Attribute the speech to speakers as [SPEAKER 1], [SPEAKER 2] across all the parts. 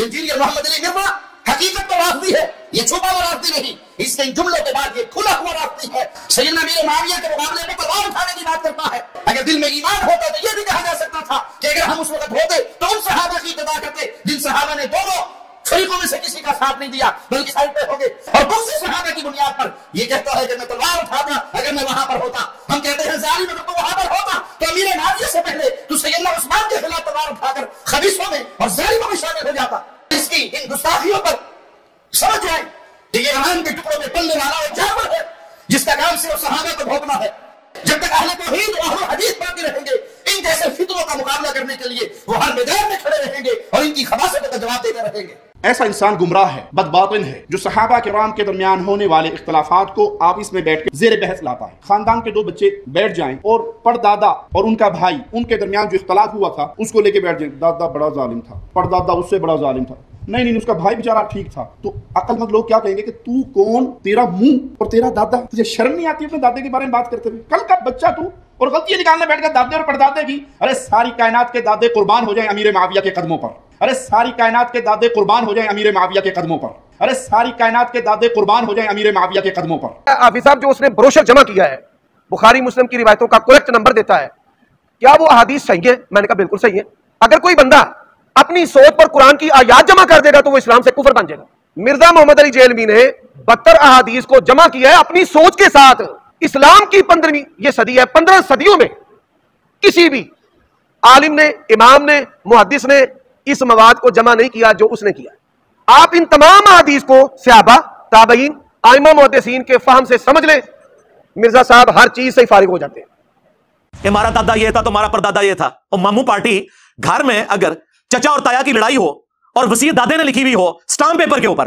[SPEAKER 1] ये ये मोहम्मद अली मिर्वा हकीकत तो रास्ती है ये छुपा हुआ रास्ती नहीं इसके इन जुमलों के बाद ये खुला हुआ रास्ती है शरीर ना मेरे मामिया के मुकाबले में तलवार उठाने की बात करता है अगर दिल में ईमान होता तो ये भी कहा जा सकता था कि अगर हम उस वक्त होते तो उन सहाबा की इतदा करते जिन सहाबा ने दोनों शरीकों में से किसी का साथ नहीं दिया बल्कि साइड पे हो गए और दूसरे सहाबा की बुनियाद पर यह कहता है कि मैं तलवार उठाता अगर मैं वहां पर होता हम कहते हैं जारी में तो वहां पर होता तो अमीर नाजिया से पहले तू सैयदना उस्मान के खिलाफ तलवार उठाकर खबीसों में और जारी में शामिल हो जाता इसकी इन गुस्ताखियों पर समझ जाए कि ये के टुकड़ों में पलने वाला एक जानवर है जिसका काम सिर्फ सहाबा को भोगना है जब तक अहल तोहीद और हदीस बाकी रहेंगे इन जैसे फितरों का मुकाबला करने के लिए वो हर मैदान में खड़े रहेंगे और इनकी खबासत का जवाब देते रहेंगे
[SPEAKER 2] ऐसा इंसान गुमराह है बदबातिन है जो सहाबा के राम के दरमियान होने वाले इख्तलाफात को आपस में बैठ के जेर बहस लाता है खानदान के दो बच्चे बैठ जाएं और परदादा और उनका भाई उनके दरमियान जो इख्तलाफ हुआ था उसको लेके बैठ जाए दादा बड़ा जालिम था परदादा उससे बड़ा जालिम था नहीं नहीं उसका भाई बेचारा ठीक था तो अकलमंद लोग क्या कहेंगे कि तू कौन तेरा मुंह और तेरा दादा तुझे शर्म नहीं आती अपने दादे के बारे में बात करते हुए कल का बच्चा तू और गलती निकालने बैठ गया दादे और पड़दादे की अरे सारी कायनात के दादे कुर्बान हो जाए अमीर माविया के कदमों पर अरे सारी कायनात के दादे कुर्बान हो जाए अमीर माविया के कदमों पर अरे सारी कायनात के दादे कुर्बान हो जाए अमीर माविया के कदमों पर हाफिज साहब जो उसने ब्रोशर जमा किया है बुखारी मुस्लिम की रिवायतों का करेक्ट नंबर देता है
[SPEAKER 3] क्या वो हदीस सही है मैंने कहा बिल्कुल सही है अगर कोई बंदा अपनी सोच पर कुरान की आयात जमा कर देगा तो वो इस्लाम से कुफर बन जाएगा मिर्जा मोहम्मद अली जेलमी ने बत्तर अहादीस को जमा किया है अपनी सोच के साथ इस्लाम की पंद्रहवीं ये सदी है पंद्रह सदियों में किसी भी आलिम ने इमाम ने मुहदिस ने इस मवाद को जमा नहीं किया जो उसने किया आप इन तमाम अहादीस को सहाबा ताबईन आयमा मुहदसिन
[SPEAKER 4] के फाहम से समझ लें मिर्जा साहब हर चीज से फारिग हो जाते हैं हमारा दादा ये था तुम्हारा तो दादा ये था और मामू पार्टी घर में अगर चचा और ताया की लड़ाई हो और वसीयत दादे ने लिखी हुई हो स्टाम पेपर के ऊपर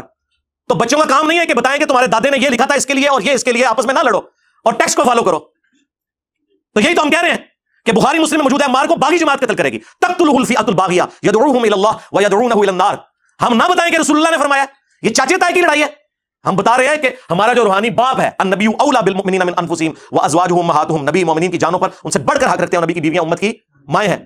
[SPEAKER 4] तो बच्चों का काम नहीं है कि बताएं कि तुम्हारे दादे ने ये लिखा था इसके लिए और ये इसके लिए आपस में ना लड़ो और टेक्स्ट को फॉलो करो तो यही तो हम कह रहे हैं कि बुखारी मुस्लिम में मौजूद है मार को बागी जमात कतल करेगी तख्तुलफी अतुल बागिया हम ना बताएं कि रसुल्ला ने फरमाया ये चाचे ताई की लड़ाई है हम बता रहे हैं कि हमारा जो रूहानी बाप है नबी अनफुसीम व अजवाज महातुम नबी मोमिन की जानों पर उनसे बढ़कर हक रखते हैं नबी की बीवियां उम्मत की माएँ हैं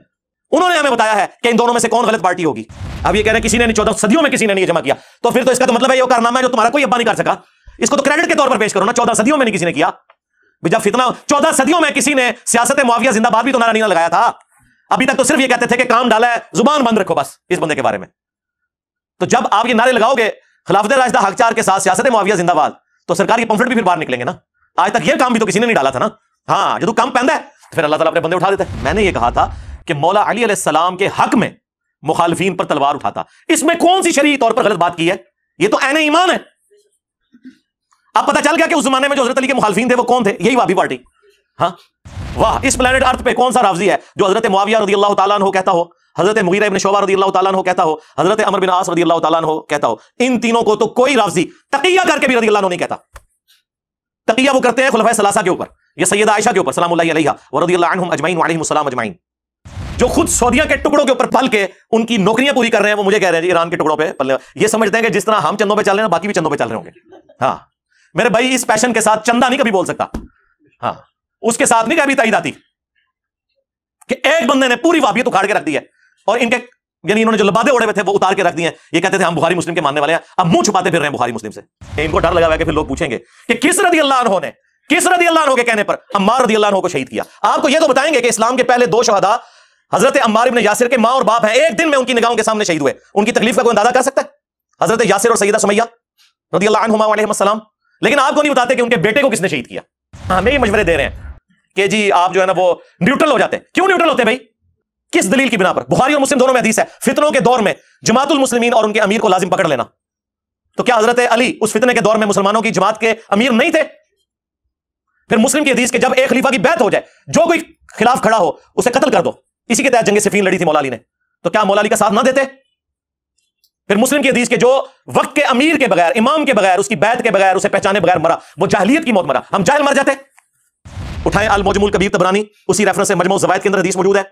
[SPEAKER 4] उन्होंने हमें बताया है कि इन दोनों में से कौन गलत पार्टी होगी अब ये कह रहे हैं किसी ने नहीं चौदह सदियों में किसी ने नहीं जमा किया तो फिर तो इसका तो मतलब है ये कारनामा है जो तुम्हारा कोई अब्बा नहीं कर सका इसको तो क्रेडिट के तौर पर पेश करो ना चौदह सदियों में नहीं किसी ने किया जब फितना चौदह सदियों में किसी ने सियासत मुआविया जिंदाबाद भी तुम्हारा तो नीना लगाया था अभी तक तो सिर्फ ये कहते थे कि काम डाला है जुबान बंद रखो बस इस बंदे के बारे में तो जब आप ये नारे लगाओगे खिलाफत राजदा हकचार के साथ सियासत मुआविया जिंदाबाद तो सरकार के पंफलेट भी फिर बाहर निकलेंगे ना आज तक ये काम भी तो किसी ने नहीं डाला था ना हाँ जो तू कम पहन है तो फिर अल्लाह तला अपने बंदे उठा देते मैंने ये कहा था कि मौला अली सलाम के हक में मुखालफी पर तलवार उठाता इसमें कौन सी शरीय तौर पर गलत बात की है ये तो एन ईमान है अब पता चल गया कि उस जमाने में जो हजरत अली के मुखालफी थे वो कौन थे यही वाबी पार्टी हाँ वाह इस प्लेनेट अर्थ पे कौन सा रावजी है जो हजरत मुआविया रदी अल्लाह तला कहता हो हजरत मुगीरा इबन शोबा रदी अल्लाह तला कहता हो हजरत अमर बिन आस रदी अल्लाह तला कहता हो इन तीनों को तो कोई रावजी तकिया करके भी रदी अल्लाह नहीं कहता तकिया वो करते हैं खुलफा सलासा के ऊपर या सैयद आयशा के ऊपर सलाम वरदी अजमाइन वालम अजमाइन जो खुद सऊदिया के टुकड़ों के ऊपर पल के उनकी नौकरियां पूरी कर रहे हैं वो मुझे कह रहे हैं ईरान के टुकड़ों पर पल ये समझते हैं कि जिस तरह हम चंदों पर चल रहे हैं बाकी भी चंदों पर चल रहे होंगे हाँ मेरे भाई इस पैशन के साथ चंदा नहीं कभी बोल सकता हाँ उसके साथ नहीं कभी ताइद कि एक बंदे ने पूरी तो उखाड़ के रख दी है और इनके यानी इन्होंने जो लबादे ओढ़े हुए थे वो उतार के रख दिए ये कहते थे हम बुहारी मुस्लिम के मानने वाले हैं अब मुंह छुपाते फिर रहे हैं बुहारी मुस्लिम से इनको डर लगा हुआ कि फिर लोग पूछेंगे कि किस रदी अल्लाह ने किस रदी अल्लाह के कहने पर अम्मा रदी अल्लाह को शहीद किया आपको यह तो बताएंगे कि इस्लाम के पहले दो शहदा हजरत अम्बार इब्न यासिर के माँ और बाप है एक दिन में उनकी निगाहों के सामने शहीद हुए उनकी तकलीफ का कोई अंदाजा कर सकता है हजरत यासिर और सईदा सुमैया रदी लेकिन आपको नहीं बताते कि उनके बेटे को किसने शहीद किया हमें ये मशवरे दे रहे हैं कि जी आप जो है ना वो न्यूट्रल हो जाते हैं क्यों न्यूट्रल होते भाई किस दलील की बिना पर बुहारी और मुस्लिम दोनों में हदीस है फितनों के दौर में जमातुल मुस्लिमीन और उनके अमीर को लाजिम पकड़ लेना तो क्या हजरत अली उस फितने के दौर में मुसलमानों की जमात के अमीर नहीं थे फिर मुस्लिम की हदीस के जब एक खलीफा की बैत हो जाए जो कोई खिलाफ खड़ा हो उसे कत्ल कर दो इसी के तहत जंगे सिफीन लड़ी थी मोलाली ने तो क्या मोलाली का साथ ना देते फिर मुस्लिम की हदीस के जो वक्त के अमीर के बगैर इमाम के बगैर उसकी बैत के बगैर उसे पहचाने बगैर मरा वो जाहलीत की मौत मरा हम जाहल मर जाते उठाए अल मजमुल कबीर तबरानी उसी रेफरेंस से मजमू जवायद के अंदर हदीस मौजूद है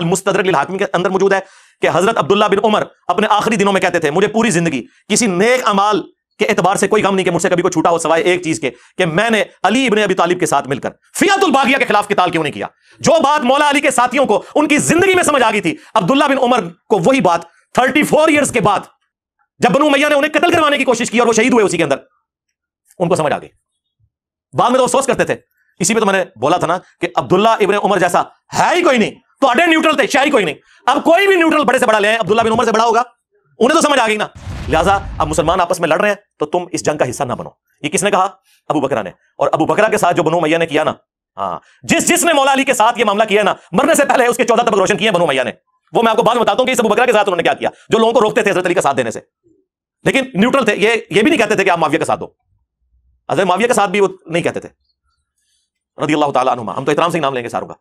[SPEAKER 4] अल मुस्तर हाकमी के अंदर मौजूद है कि हजरत अब्दुल्ला बिन उमर अपने आखिरी दिनों में कहते थे मुझे पूरी जिंदगी किसी नेक अमाल के एतबार से कोई गम नहीं कि मुझसे कभी को छूटा हो सवाए एक चीज के कि मैंने अली इबन अबी तालिब के साथ मिलकर फियातुल बागिया के खिलाफ किताल क्यों नहीं किया जो बात मौला अली के साथियों को उनकी जिंदगी में समझ आ गई थी अब्दुल्ला बिन उमर को वही बात थर्टी फोर ईयर्स के बाद जब बनू मैया ने उन्हें कतल करवाने की कोशिश की और वो शहीद हुए उसी के अंदर उनको समझ आ गई बाद में तो अफसोस करते थे इसी पे तो मैंने बोला था ना कि अब्दुल्ला इबन उमर जैसा है ही कोई नहीं तो अडे न्यूट्रल थे शायद कोई नहीं अब कोई भी न्यूट्रल बड़े से बड़ा ले अब्दुल्ला बिन उमर से बड़ा होगा उन्हें तो समझ आ गई ना लिहाजा अब मुसलमान आपस में लड़ रहे हैं तो तुम इस जंग का हिस्सा ना बनो ये किसने कहा अबू बकरा ने और अबू बकरा के साथ जो बनो मैया ने किया ना हाँ जिस जिसने मौला अली के साथ ये मामला किया ना मरने से पहले उसके चौदह तबक रोशन किए बनो मैया ने वो मैं आपको बाद बताता हूँ कि इस अबू बकरा के साथ उन्होंने क्या किया जो लोगों को रोकते थे हजरत अली का साथ देने से लेकिन न्यूट्रल थे ये ये भी नहीं कहते थे कि आप माविया के साथ दो हजरत माविया के साथ भी वो नहीं कहते थे रदी अल्लाह तुम हम तो इतराम सिंह नाम लेंगे सारों का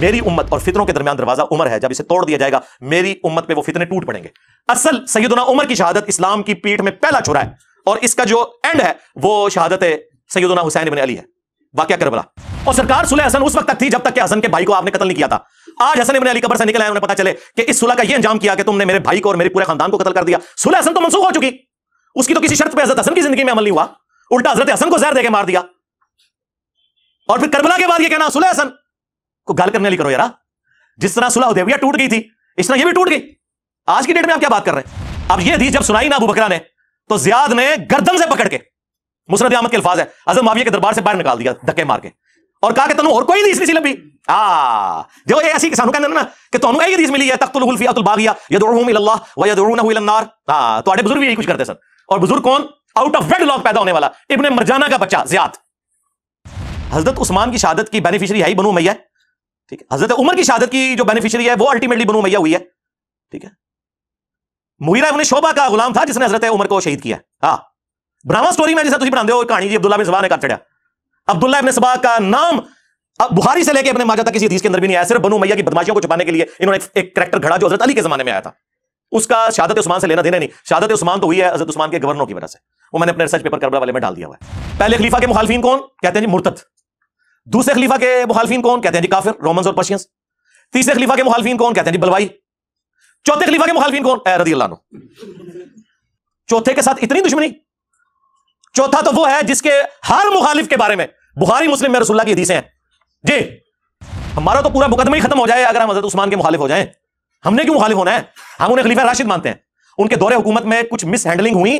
[SPEAKER 4] मेरी उम्मत और फितरों के दरमियान दरवाजा उमर है जब इसे तोड़ दिया जाएगा मेरी उम्मत पे वो फितने टूट पड़ेंगे असल सैदना उमर की शहादत इस्लाम की पीठ में पहला छुरा है और इसका जो एंड है वो शहादत सैदना हुसैन इबन अली है वाक्य करबला और सरकार सुलह हसन उस वक्त तक थी जब तक के हसन के भाई को आपने कतल नहीं किया था आज हसन इबन अली कबर से निकल आया उन्हें पता चले कि इस सुलह का यह अंजाम किया कि तुमने मेरे भाई को और मेरे पूरे खानदान को कतल कर दिया सुलह हसन तो मनसूख हो चुकी उसकी तो किसी शर्त पर हजरत हसन की जिंदगी में अमल नहीं हुआ उल्टा हजरत हसन को जहर देकर मार दिया और फिर करबला के बाद यह कहना सुलह हसन को गाल करने वाली करो यार हाँ। जिस तरह सुलह उदेविया टूट गई थी इस तरह ये भी टूट गई आज की डेट में आप क्या बात कर रहे हैं अब ये थी जब सुनाई ना अबू बकरा ने तो ज्याद ने गर्दन से पकड़ के मुसरत अहमद के अल्फाज है अजम माविया के दरबार से बाहर निकाल दिया धक्के मार के और कहा कि तेन और कोई नहीं इसलिए लभी जो ये ऐसी किसानों कहते ना कि तुम यही रीस मिली है तख्त हुल्फिया बागिया ये इलल्लाह व यदउनहु तो बुजुर्ग भी यही कुछ करते सर और बुजुर्ग कौन आउट ऑफ वेड लॉक पैदा होने वाला इब्ने मरजाना का बच्चा जियाद हजरत उस्मान की शहादत की बेनिफिशियरी है ही बनू मैया ठीक है हजरत उमर की शहादत की जो बेनिफिशियरी है वो अल्टीमेटली बनू मैया हुई है ठीक है मुहिरा उन्हें शोभा का गुलाम था जिसने हजरत उमर को शहीद किया हाँ ब्राह्मा स्टोरी में जैसे तुझे बनाते हो कहानी जी अब्दुल्ला सभा ने कर चढ़ा अब्दुल्ला अपने सभा का नाम अब बुहारी से लेके अपने माजा तक किसी हदीस के अंदर भी नहीं आया सिर्फ बनू मैया की बदमाशियों को छुपाने के लिए इन्होंने एक करेक्टर घड़ा जो हजरत अली के जमाने में आया था उसका शादत उस्मान से लेना देना नहीं शादत उस्मान तो हुई है हजरत उस्मान के गवर्नरों की वजह से वो मैंने अपने रिसर्च पेपर करबला वाले में डाल दिया हुआ है पहले खलीफा के मुखालफी कौन कहते हैं जी मुर्तद दूसरे खलीफा के मुखालफी कौन कहते हैं जी काफिर रोम और पर्शियंस तीसरे खलीफा के मुखालफिन कौन कहते हैं जी बलवाई चौथे खलीफा के मुखालफी कौन ए रदी अल्लाह चौथे के साथ इतनी दुश्मनी चौथा तो वो है जिसके हर मुखालिफ के बारे में बुखारी मुस्लिम में रसुल्ला की हदीसें हैं जी हमारा तो पूरा मुकदमा ही खत्म हो जाए अगर हम हजरत उस्मान के मुखालिफ हो जाए हमने क्यों मुखालिफ होना है हम उन्हें खलीफा राशिद मानते हैं उनके दौरे हुकूमत में कुछ मिस हैंडलिंग हुई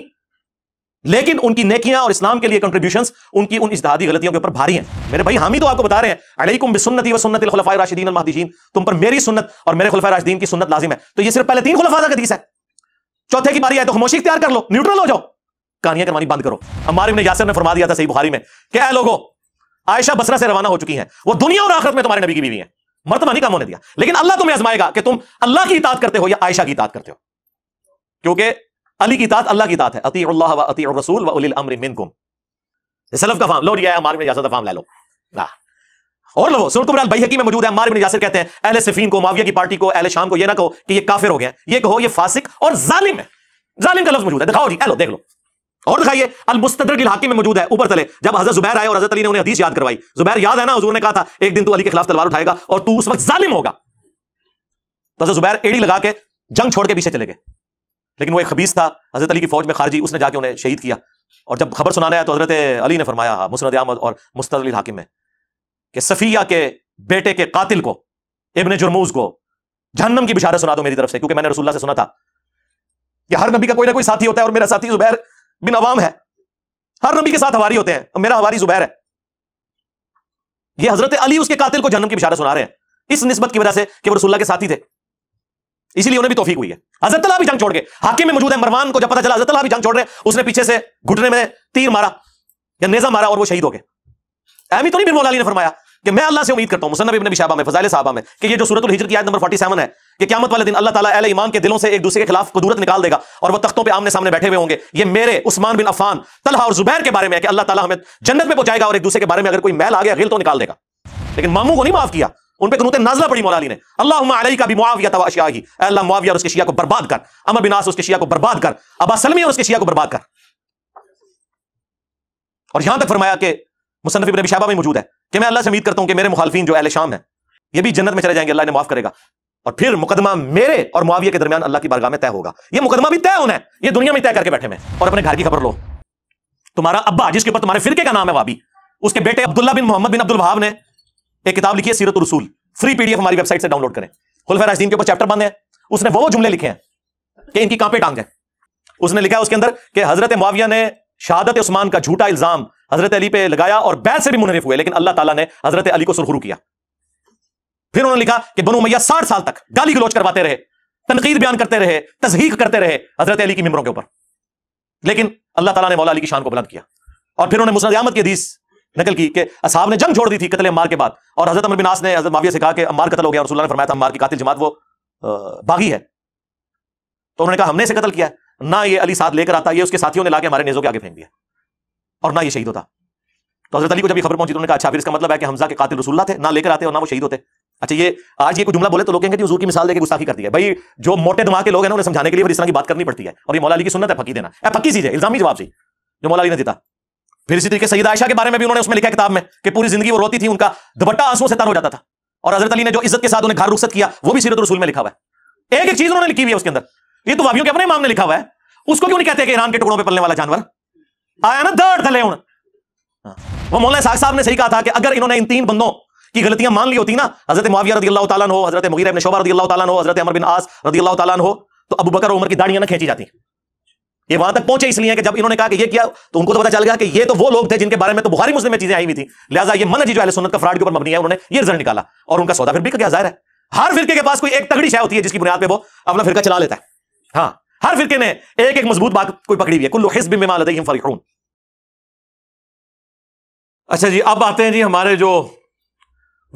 [SPEAKER 4] लेकिन उनकी नेकियां और इस्लाम के लिए कंट्रीब्यूशन उनकी उन इजादी गलतियों के ऊपर भारी हैं मेरे भाई हम ही तो आपको बता रहे हैं सुनत बिसन्नति व सुन्नत राशिदीन महदीन तुम पर मेरी सुनत और मेरे खलफा राशिदीन की सुनत लाजिम है तो ये सिर्फ पहले तीन खुलफा का दीस है चौथे की बारी है तो खमोशी तैयार कर लो न्यूट्रल हो जाओ कहानियां करवानी बंद करो हमारे ने यासर ने फरमा दिया था सही बुहारी में क्या है लोगों आयशा बसरा से रवाना हो चुकी है वो दुनिया और आखिरत में तुम्हारे नबी की बीवी है मरतबा नहीं काम होने दिया लेकिन अल्लाह तुम्हें आजमाएगा कि तुम अल्लाह की इतात करते हो या आयशा की इतात करते हो क्योंकि अली की तात अल्लाह की तात है अति अति रसूल व उलिल अमर मिनकुम सलफ का फाम लो रिया मार में यासर फाम ले लो ना और लो सुरत इमरान बैहकी में मौजूद है मार में यासर कहते हैं अहले सिफीन को माविया की पार्टी को अहले शाम को ये ना कहो कि ये काफिर हो गया ये कहो ये फासिक और जालिम है जालिम का लफ्ज मौजूद है दिखाओ जी हेलो देख लो और दिखाइए अल मुस्तदर हाकिम में मौजूद है ऊपर तले जब हजरत जुबैर आए और हजरत अली ने उन्हें हदीस याद करवाई जुबैर याद है ना हजूर ने कहा था एक दिन तू अली के खिलाफ तलवार उठाएगा और तू उस वक्त जालिम होगा तो हजरत जुबैर एड़ी लगा के जंग छोड़ के पीछे चले गए लेकिन वो एक खबीस था हजरत अली की फौज में खारजी उसने जाके उन्हें शहीद किया और जब खबर सुनाने आया तो हजरत अली ने फरमाया हाँ, मुसरत अहमद और मुस्तद हाकिम में कि सफिया के बेटे के कातिल को इबन जुर्मूज को जहन्नम की बिशारत सुना दो मेरी तरफ से क्योंकि मैंने रसुल्ला से सुना था कि हर नबी का कोई ना कोई साथी होता है और मेरा साथी जुबैर बिन अवाम है हर नबी के साथ हवारी होते हैं और मेरा हवारी जुबैर है ये हजरत अली उसके कातिल को जन्म की बिशारत सुना रहे हैं इस नस्बत की वजह से कि वो रसुल्ला के साथी थे इसलिए उन्हें भी तोफीक हुई है तला भी जंग छोड़ के हाकिम में मौजूद है मरवान को जब पता चला हजरतला भी जंग छोड़ रहे उसने पीछे से घुटने में तीर मारा या नेजा मारा और वो शहीद हो गए अहमी तो नहीं बिरमोला ने फरमाया कि मैं अल्लाह से उम्मीद करता हूं मुसन इब्न बिशाबा में फजाइल साहबा में कि ये जो सूरत हिजर की आयत नंबर 47 है कि क्यामत वाले दिन अल्लाह ताला अहले ईमान के दिलों से एक दूसरे के खिलाफ कुदरत निकाल देगा और वो तख्तों पे आमने सामने बैठे हुए होंगे ये मेरे उस्मान बिन अफान तलहा और जुबैर के बारे में है कि अल्लाह ताला हमें जन्नत में पहुंचाएगा और एक दूसरे के बारे में अगर कोई मैल आ गया गिल तो निकाल देगा लेकिन मामू को नहीं माफ किया उन पर नाजला पड़ी मौलाली ने अल्लाह अली का भी मुआविया था अशिया ही अल्लाह मुआविया और उसके शिया को बर्बाद कर अमर बिना उसके शिया को बर्बाद कर अबा सलमी और उसके शिया को बर्बाद कर और यहां तक फरमाया कि मुसनफी नबी शाबा में मौजूद है कि मैं अल्लाह से उम्मीद करता हूं कि मेरे मुखालफी जो अल शाम है ये भी जन्नत में चले जाएंगे अल्लाह ने माफ करेगा और फिर मुकदमा मेरे और मुआविया के दरमियान अल्लाह की बारगाह में तय होगा ये मुकदमा भी तय होना है ये दुनिया में तय करके बैठे में और अपने घर की खबर लो तुम्हारा अब्बा जिसके ऊपर तुम्हारे फिरके का नाम है वाबी उसके बेटे अब्दुल्ला बिन मोहम्मद बिन अब्दुल भाव ने एक किताब लिखी है सीरत रसूल फ्री पीडीएफ हमारी वेबसाइट से डाउनलोड करें खुलफा राशदीन के ऊपर चैप्टर बंद है उसने वो जुमले लिखे हैं कि इनकी कांपे टांग है उसने लिखा है उसके अंदर कि हजरत माविया ने शहादत उस्मान का झूठा इल्जाम हजरत अली पे लगाया और बैत से भी मुनरफ हुए लेकिन अल्लाह ताला ने हजरत अली को सुरखुरू किया फिर उन्होंने लिखा कि बनो मैया साठ साल तक गाली गलोच करवाते रहे तनकीद बयान करते रहे तजहीक करते रहे हजरत अली की मेम्बरों के ऊपर लेकिन अल्लाह तला ने मौला अली की शान को बुलंद किया और फिर उन्होंने मुसल अहमद की हदीस नकल की कि असाब ने जंग छोड़ दी थी कतले अम्मार के बाद और हजरत अमर बिनास ने हजरत माविया से कहा कि अम्मार कतल हो गया रसूल ने फरमाया था अम्मार की कातिल जमात वो बागी है तो उन्होंने कहा हमने इसे कतल किया ना ये अली साथ लेकर आता ये उसके साथियों ने लाके हमारे नेजों के आगे फेंक दिया और ना ये शहीद होता तो हजरत अली को जब खबर पहुंची तो उन्होंने कहा अच्छा फिर इसका मतलब है कि हमजा के कातिल रसुल्ला थे ना लेकर आते और ना वो शहीद होते अच्छा ये आज ये कुछ जुमला बोले तो लोग कहेंगे हजूर की मिसाल देकर गुस्ताखी करती है भाई जो मोटे दिमाग के लोग हैं ना उन्हें समझाने के लिए फिर इस तरह की बात करनी पड़ती है और ये मौला अली की सुन्नत है फकी देना पक्की चीज है इल्जामी जवाब से जो मौला अली ने देता फिर इसी तरीके सईद आयशा के बारे में भी उन्होंने उसमें लिखा किताब में कि पूरी जिंदगी वो रोती थी उनका दुपट्टा आंसू से तर हो जाता था और हजरत अली ने जो इज्जत के साथ उन्हें घर रुखसत किया वो भी सीरत रसूल में लिखा हुआ है एक एक चीज उन्होंने लिखी हुई है उसके अंदर ये तो वाबियों के अपने मामले ने लिखा हुआ है उसको क्यों नहीं कहते कि ईरान के टुकड़ों पर पलने वाला जानवर आया ना दर्द थले उन हाँ। वो मौलाना साग साहब ने सही कहा था कि अगर इन्होंने इन तीन बंदों की गलतियां मान ली होती ना हजरत माविया रदी अल्लाह तला हो हजरत मुगीर शोबा रदी अल्लाह तला हो हजरत अमर बिन आस रदी अल्लाह तला हो तो अबू बकर उमर की दाड़ियां ना खींची जाती ये वहां तक पहुंचे इसलिए कि जब इन्होंने कहा कि ये किया तो उनको तो पता चल गया कि ये तो वो लोग थे जिनके बारे में तो बुहारी मुस्लिम में चीजें आई हुई थी लिहाजा ये मन जी जो सुन्नत का फ्रॉड के ऊपर मबनी है उन्होंने ये रिजल्ट निकाला और उनका सौदा फिर बिक गया जाहिर है हर फिरके के पास कोई एक तगड़ी शाय होती है जिसकी बुनियाद पर वो अपना फिरका चला लेता है हाँ हर फिरके ने एक एक मजबूत बात कोई पकड़ी हुई है कुल्लू हिस्ब में मालत फरीकून अच्छा जी अब आते हैं जी हमारे जो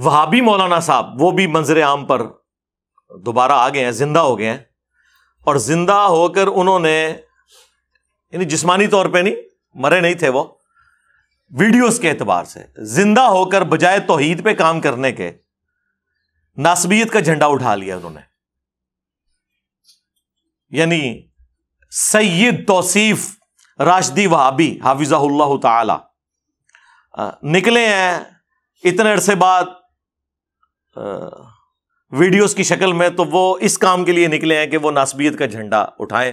[SPEAKER 4] वहाबी मौलाना साहब वो भी मंजर आम पर दोबारा आ गए हैं जिंदा हो गए हैं और जिंदा होकर उन्होंने यानी जिस्मानी तौर पे नहीं मरे नहीं थे वो वीडियोस के एतबार से जिंदा होकर बजाय तोहीद पे काम करने के नासबियत का झंडा उठा लिया उन्होंने यानी सैयद तोसीफ राशदी वहाबी हाफिजा ताला निकले हैं इतने अरसे बाद वीडियोस की शक्ल में तो वो इस काम के लिए निकले हैं कि वो नासबियत का झंडा उठाएं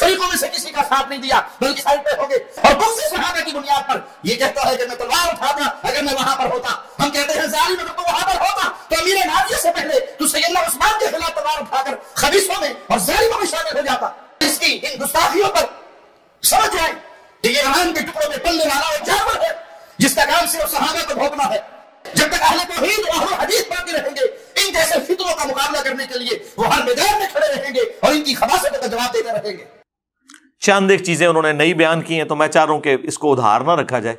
[SPEAKER 1] शरीकों में से किसी का साथ नहीं दिया बल्कि साइड पे हो गए और दूसरी शहादा की बुनियाद पर ये कहता है कि मैं तलवार उठाता अगर मैं वहां पर होता हम कहते हैं जालिम में तो वहां पर होता तो अमीर नाजिया से पहले तू सैयदना उस्मान के खिलाफ तलवार उठाकर खबीसों में और जालिमों में शामिल हो जाता इसकी इन गुस्ताखियों पर समझ जाए कि ये ईरान के टुकड़ों में पलने वाला एक जानवर है जिसका काम सिर्फ सहाबा को भोगना है जब तक अहले तौहीद और हदीस बाकी रहेंगे इन जैसे फितरों का मुकाबला करने के लिए वो हर मैदान में खड़े रहेंगे और इनकी खबासतों का जवाब देते रहेंगे
[SPEAKER 4] चंद एक चीज़ें उन्होंने नई बयान की हैं तो मैं चाह रहा हूँ कि इसको उधार ना रखा जाए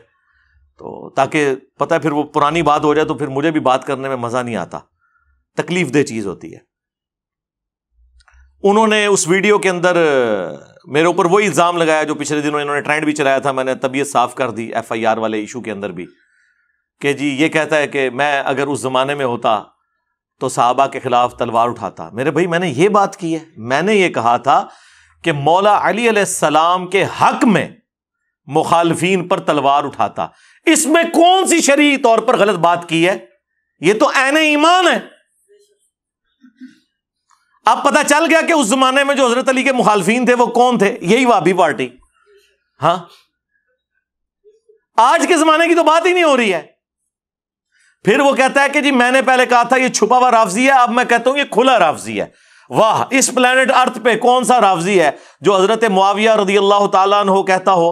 [SPEAKER 4] तो ताकि पता है फिर वो पुरानी बात हो जाए तो फिर मुझे भी बात करने में मज़ा नहीं आता तकलीफ दे चीज़ होती है उन्होंने उस वीडियो के अंदर मेरे ऊपर वही इल्ज़ाम लगाया जो पिछले दिनों इन्होंने ट्रेंड भी चलाया था मैंने तबीयत साफ़ कर दी एफ आई आर वाले इशू के अंदर भी कि जी ये कहता है कि मैं अगर उस ज़माने में होता तो साहबा के ख़िलाफ़ तलवार उठाता मेरे भाई मैंने ये बात की है मैंने ये कहा था कि मौला अली सलाम के हक में मुखालफी पर तलवार उठाता इसमें कौन सी शरी तौर पर गलत बात की है यह तो ऐन ईमान है अब पता चल गया कि उस जमाने में जो हजरत अली के मुखालफी थे वो कौन थे यही वाबी पार्टी हाँ आज के जमाने की तो बात ही नहीं हो रही है फिर वो कहता है कि जी मैंने पहले कहा था ये छुपा हुआ राफजी है अब मैं कहता हूं ये खुला राफजी है वाह इस प्लेनेट अर्थ पे कौन सा राफजी है जो हजरत मुआविया रदी अल्लाह हो कहता हो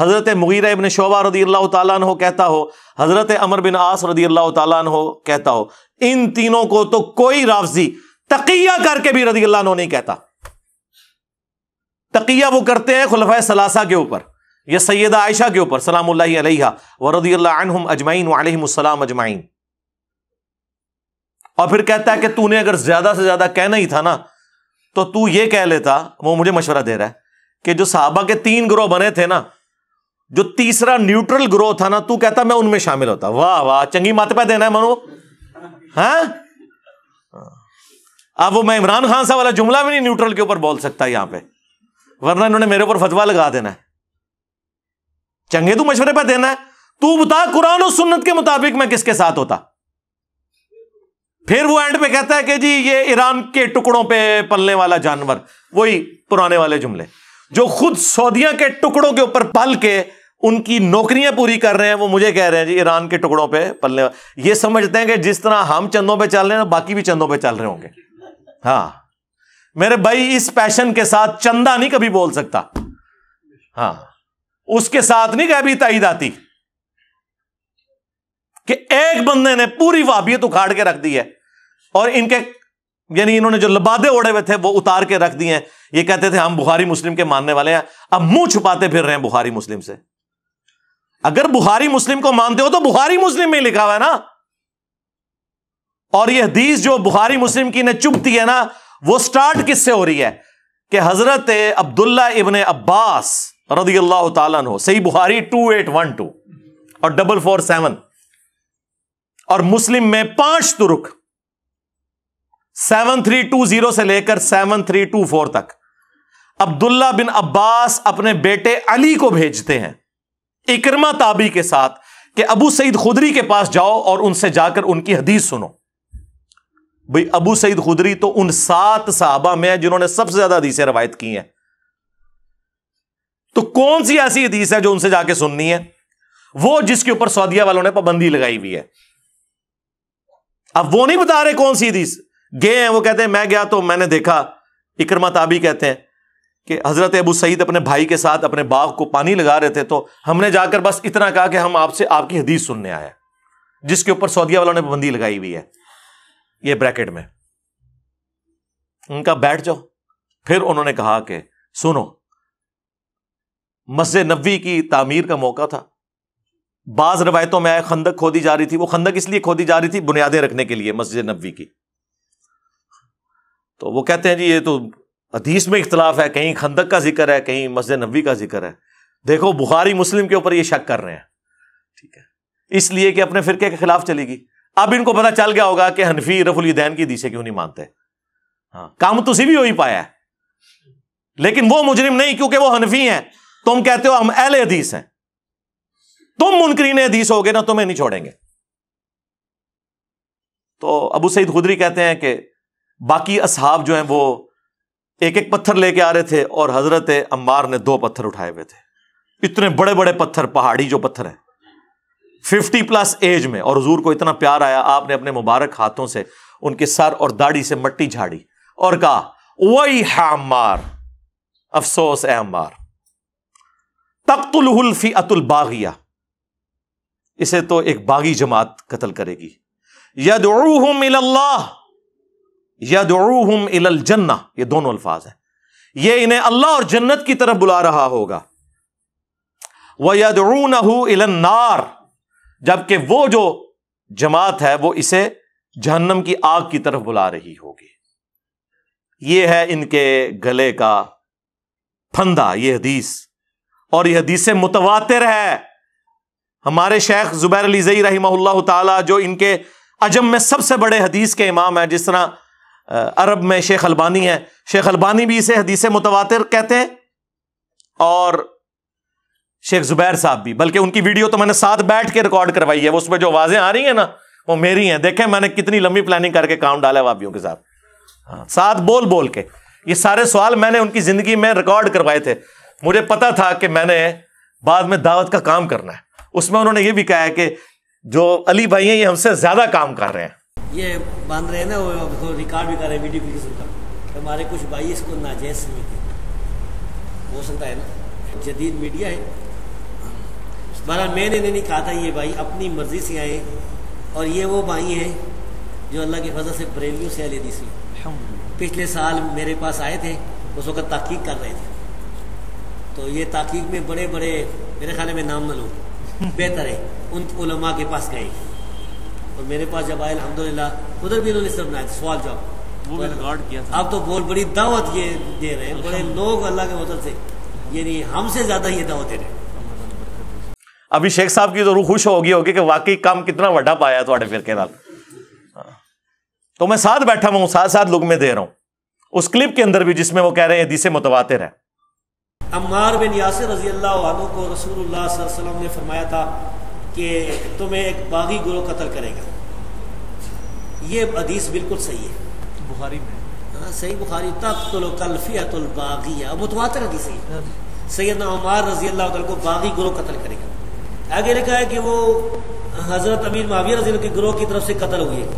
[SPEAKER 4] हजरत मुगर इबन शोबा रदी अल्लाह हो कहता हो हजरत अमर बिन आस रदी अल्लाह हो कहता हो इन तीनों को तो कोई रावजी तकिया करके भी रदी अल्लाह नहीं कहता तकिया वो करते हैं खुलफा सलासा के ऊपर या सैदा आयशा के ऊपर सलाम व रदी अल्लाह वालम अजमाइन और फिर कहता है कि तूने अगर ज्यादा से ज्यादा कहना ही था ना तो तू ये कह लेता वो मुझे मशवरा दे रहा है कि जो साहबा के तीन ग्रोह बने थे ना जो तीसरा न्यूट्रल ग्रोह था ना तू कहता मैं उनमें शामिल होता वाह वाह चंगी मत पे देना है मनो है हाँ? अब वो मैं इमरान खान साहब वाला जुमला भी नहीं न्यूट्रल के ऊपर बोल सकता यहां पे वरना इन्होंने मेरे ऊपर फतवा लगा देना है चंगे तू मशवरे पर देना है तू बता कुरान और सुन्नत के मुताबिक मैं किसके साथ होता फिर वो एंड पे कहता है कि जी ये ईरान के टुकड़ों पे पलने वाला जानवर वही पुराने वाले जुमले जो खुद सऊदिया के टुकड़ों के ऊपर पल के उनकी नौकरियां पूरी कर रहे हैं वो मुझे कह रहे हैं जी ईरान के टुकड़ों पे पलने वाले ये समझते हैं कि जिस तरह हम चंदों पे चल रहे हैं बाकी भी चंदों पे चल रहे होंगे हाँ मेरे भाई इस पैशन के साथ चंदा नहीं कभी बोल सकता हाँ उसके साथ नहीं कभी तईद आती कि एक बंदे ने पूरी वाबियत उखाड़ के रख दी है और इनके यानी इन्होंने जो लबादे ओढ़े हुए थे वो उतार के रख दिए ये कहते थे हम बुहारी मुस्लिम के मानने वाले हैं अब मुंह छुपाते फिर रहे हैं बुहारी मुस्लिम से अगर बुहारी मुस्लिम को मानते हो तो बुहारी मुस्लिम में लिखा हुआ है ना और यह हदीस जो बुखारी मुस्लिम की ने चुपती है ना वो स्टार्ट किससे हो रही है कि हजरत अब्दुल्ला इबन अब्बास रदी अल्लाह तु सही बुखारी टू एट वन टू और डबल फोर सेवन और मुस्लिम में पांच तुरुक सेवन थ्री टू जीरो से लेकर सेवन थ्री टू फोर तक अब्दुल्ला बिन अब्बास अपने बेटे अली को भेजते हैं इकरमा ताबी के साथ कि अबू सईद खुदरी के पास जाओ और उनसे जाकर उनकी हदीस सुनो भाई अबू सईद खुदरी तो उन सात साहबा में है जिन्होंने सबसे ज्यादा हदीसें रवायत की हैं तो कौन सी ऐसी हदीस है जो उनसे जाके सुननी है वो जिसके ऊपर सऊदिया वालों ने पाबंदी लगाई हुई है अब वो नहीं बता रहे कौन सी हदीस गए हैं वो कहते हैं मैं गया तो मैंने देखा इक्रमा ताबी कहते हैं कि हज़रत अबू सईद अपने भाई के साथ अपने बाग को पानी लगा रहे थे तो हमने जाकर बस इतना कहा कि हम आपसे आपकी हदीस सुनने आए जिसके ऊपर सऊदिया वालों ने पाबंदी लगाई हुई है ये ब्रैकेट में उनका बैठ जाओ फिर उन्होंने कहा कि सुनो मस्जिद नबी की तामीर का मौका था बाज़ रवायतों में आया खंदक खोदी जा रही थी वो खंदक इसलिए खोदी जा रही थी बुनियादें रखने के लिए मस्जिद नबी की तो वो कहते हैं जी ये तो हदीस में इख्तलाफ है कहीं खंदक का जिक्र है कहीं मस्जिद नबी का जिक्र है देखो बुखारी मुस्लिम के ऊपर ये शक कर रहे हैं ठीक है इसलिए कि अपने फिरके के खिलाफ चलेगी अब इनको पता चल गया होगा कि हनफी रफुलदैन की दिशे क्यों नहीं मानते हाँ काम तो तुसी भी हो ही पाया लेकिन वो मुजरिम नहीं क्योंकि वो हनफी है तुम कहते हो हम एल हदीस हैं तुम मुनकरीन हदीस हो गए ना तुम्हें नहीं छोड़ेंगे तो अबू सईद खुदरी कहते हैं कि बाकी असहाब जो हैं वो एक एक पत्थर लेके आ रहे थे और हजरत अम्बार ने दो पत्थर उठाए हुए थे इतने बड़े बड़े पत्थर पहाड़ी जो पत्थर हैं फिफ्टी प्लस एज में और हजूर को इतना प्यार आया आपने अपने मुबारक हाथों से उनके सर और दाढ़ी से मट्टी झाड़ी और कहा वही है अम्बार अफसोस है अम्बार तख्तुलफी अतुल बागिया इसे तो एक बागी जमात कतल करेगी यदूह मिल्ला यदरूहम इलल जन्ना ये दोनों अल्फाज हैं ये इन्हें अल्लाह और जन्नत की तरफ बुला रहा होगा वह यदरू इलन्नार जबकि वो जो जमात है वो इसे जहन्नम की आग की तरफ बुला रही होगी ये है इनके गले का फंदा ये हदीस और यह हदीस मुतवातिर है हमारे शेख जुबैर अलीजई रही जो इनके अजम में सबसे बड़े हदीस के इमाम है जिस तरह अरब में शेख अलबानी है शेख अलबानी भी इसे हदीस मुतवातर कहते हैं और शेख जुबैर साहब भी बल्कि उनकी वीडियो तो मैंने साथ बैठ के रिकॉर्ड करवाई है वो उसमें जो आवाज़ें आ रही है ना वो मेरी हैं देखे मैंने कितनी लंबी प्लानिंग करके काम डाला है वापियों के साथ हाँ साथ बोल बोल के ये सारे सवाल मैंने उनकी ज़िंदगी में रिकॉर्ड करवाए थे मुझे पता था कि मैंने बाद में दावत का काम करना है उसमें उन्होंने ये भी कहा है कि जो अली भाई हैं ये हमसे ज़्यादा काम कर रहे हैं
[SPEAKER 5] ये बांध रहे हैं ना वो तो रिकॉर्ड भी कर रहे हैं वीडियो सुनकर तो हमारे कुछ भाई इसको नाजायज समझते हो सकता है ना जदीद मीडिया है बारा मैंने नहीं कहा था ये भाई अपनी मर्ज़ी से आए और ये वो भाई हैं जो अल्लाह की फजल से बरेलियों से अलीदी से पिछले साल मेरे पास आए थे उस वक्त तहकीक कर रहे थे तो ये तहकीक में बड़े बड़े मेरे ख्याल में नाम न लो बेहतर है उन उलमा के पास गए और मेरे पास जब आए अलहमदिल्ला उधर भी इन्होंने सब बनाया सवाल जवाब वो भी रिकॉर्ड किया था आप तो बहुत बड़ी दावत ये दे रहे हैं बड़े लोग अल्लाह के मदद से यानी हमसे ज़्यादा ये दावत दे रहे हैं
[SPEAKER 4] अभी शेख साहब की तो रूह खुश होगी होगी कि वाकई काम कितना वड्डा पाया तो फिर के नाल हाँ। तो मैं साथ बैठा हुआ साथ साथ लुक में दे रहा हूं उस क्लिप के अंदर भी जिसमें वो कह रहे हैं दिसे मुतवाते रहे
[SPEAKER 5] अम्मार बिन यासिर रजी अल्लाह को रसूलुल्लाह ने फरमाया था कि तुम्हें एक बागी गुरोह कत्ल करेगा ये हदीस बिल्कुल सही है बुखारी में हाँ सही बुखारी तख्तुल कल्फियतुलबागिया मुतवातर तो हदीस हाँ। है सैदना उमार रजी अल्लाह को बागी गुरोह कत्ल करेगा आगे लिखा है कि वो हजरत अमीर माविया रजी के ग्रोह की तरफ से कतल हुए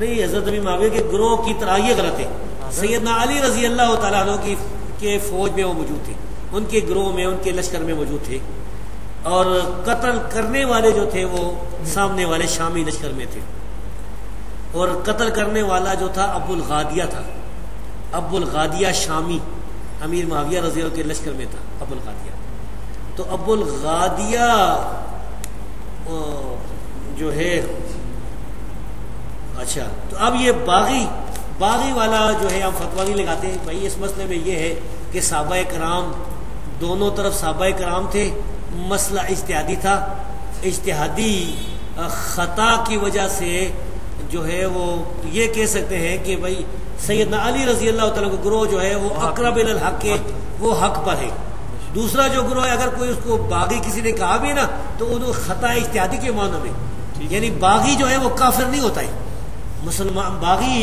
[SPEAKER 5] नहीं हजरत अमीर माविया के ग्रोह की तरह ये गलत है हाँ। सैदना अली रजी अल्लाह तला के फौज में वो मौजूद थे उनके ग्रोह में उनके लश्कर में मौजूद थे और कत्ल करने वाले जो थे वो सामने वाले शामी लश्कर में थे और कत्ल करने वाला जो था अबुल गादिया था अब्बुल गादिया शामी अमीर माविया रजीरों के लश्कर में था अब्बुल गादिया तो अब्बुल गादिया जो है अच्छा तो अब ये बागी बागी वाला जो है हम फतवा नहीं लगाते भाई इस मसले में ये है कि साबा कराम दोनों तरफ सबा कराम थे मसला इश्तहादी था इश्तहादी ख़ता की वजह से जो है वो ये कह सकते हैं कि भाई सैद अली रजी अल्लाह तला ग्रोह जो है वो हाँ। अकरब हक के हाँ। वो हक पर है दूसरा जो ग्रोह है अगर कोई उसको बागी किसी ने कहा भी ना तो उन्होंने ख़ता इश्तहादी के मानों में यानी बागी जो है वो काफिर नहीं होता है मुसलमान बागी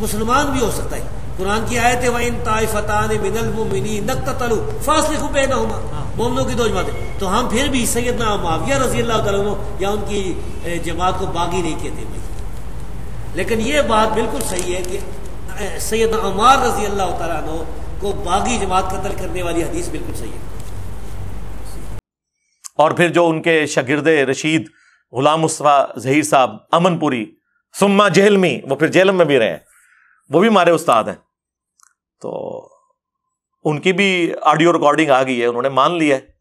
[SPEAKER 5] मुसलमान भी हो सकता है कुरान की आयत है वहीन ताइफतान मिनलमिनी तलु फासले खुबे ना होगा मोमनों की दो जमातें तो हम फिर भी सैयद ना माविया रजी अल्लाह तु या उनकी जमात को बागी नहीं कहते भाई लेकिन ये बात बिल्कुल सही है कि सैद अमार रजी अल्लाह तु को बागी जमात कत्ल करने वाली हदीस बिल्कुल सही है
[SPEAKER 4] और फिर जो उनके शगिर्द रशीद गुलाम मुस्तफ़ा जहीर साहब अमनपुरी सुम्मा जेहलमी वो फिर जेल में भी रहे हैं वो भी हमारे उस्ताद हैं तो उनकी भी ऑडियो रिकॉर्डिंग आ गई है उन्होंने मान लिया है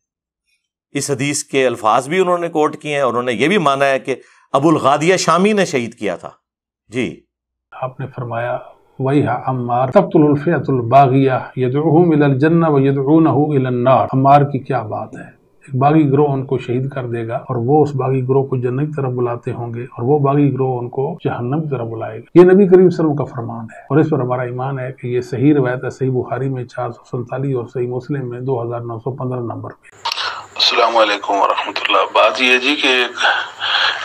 [SPEAKER 4] इस हदीस के अल्फाज भी उन्होंने कोट किए हैं उन्होंने ये भी माना है कि अबुल गादिया शामी ने शहीद किया था जी
[SPEAKER 5] आपने फरमाया वही अम्मार तब्तुलफ़ियतुलबागिया यदूम इलजन्ना व यदून अम्मार की क्या बात है एक बागी ग्रोह उनको शहीद कर देगा और वो उस बागी ग्रोह को जन्नत की तरफ बुलाते होंगे और वो बागी ग्रोह उनको जहन्नम की तरफ बुलाएगा ये नबी करीम सलम का फरमान है और इस पर हमारा ईमान है कि ये सही रवायत है सही बुखारी में चार सौ सैतालीस और सही मुस्लिम में दो हजार नौ सौ पंद्रह नंबर में असलम वरहमतुल्ला बात यह जी कि एक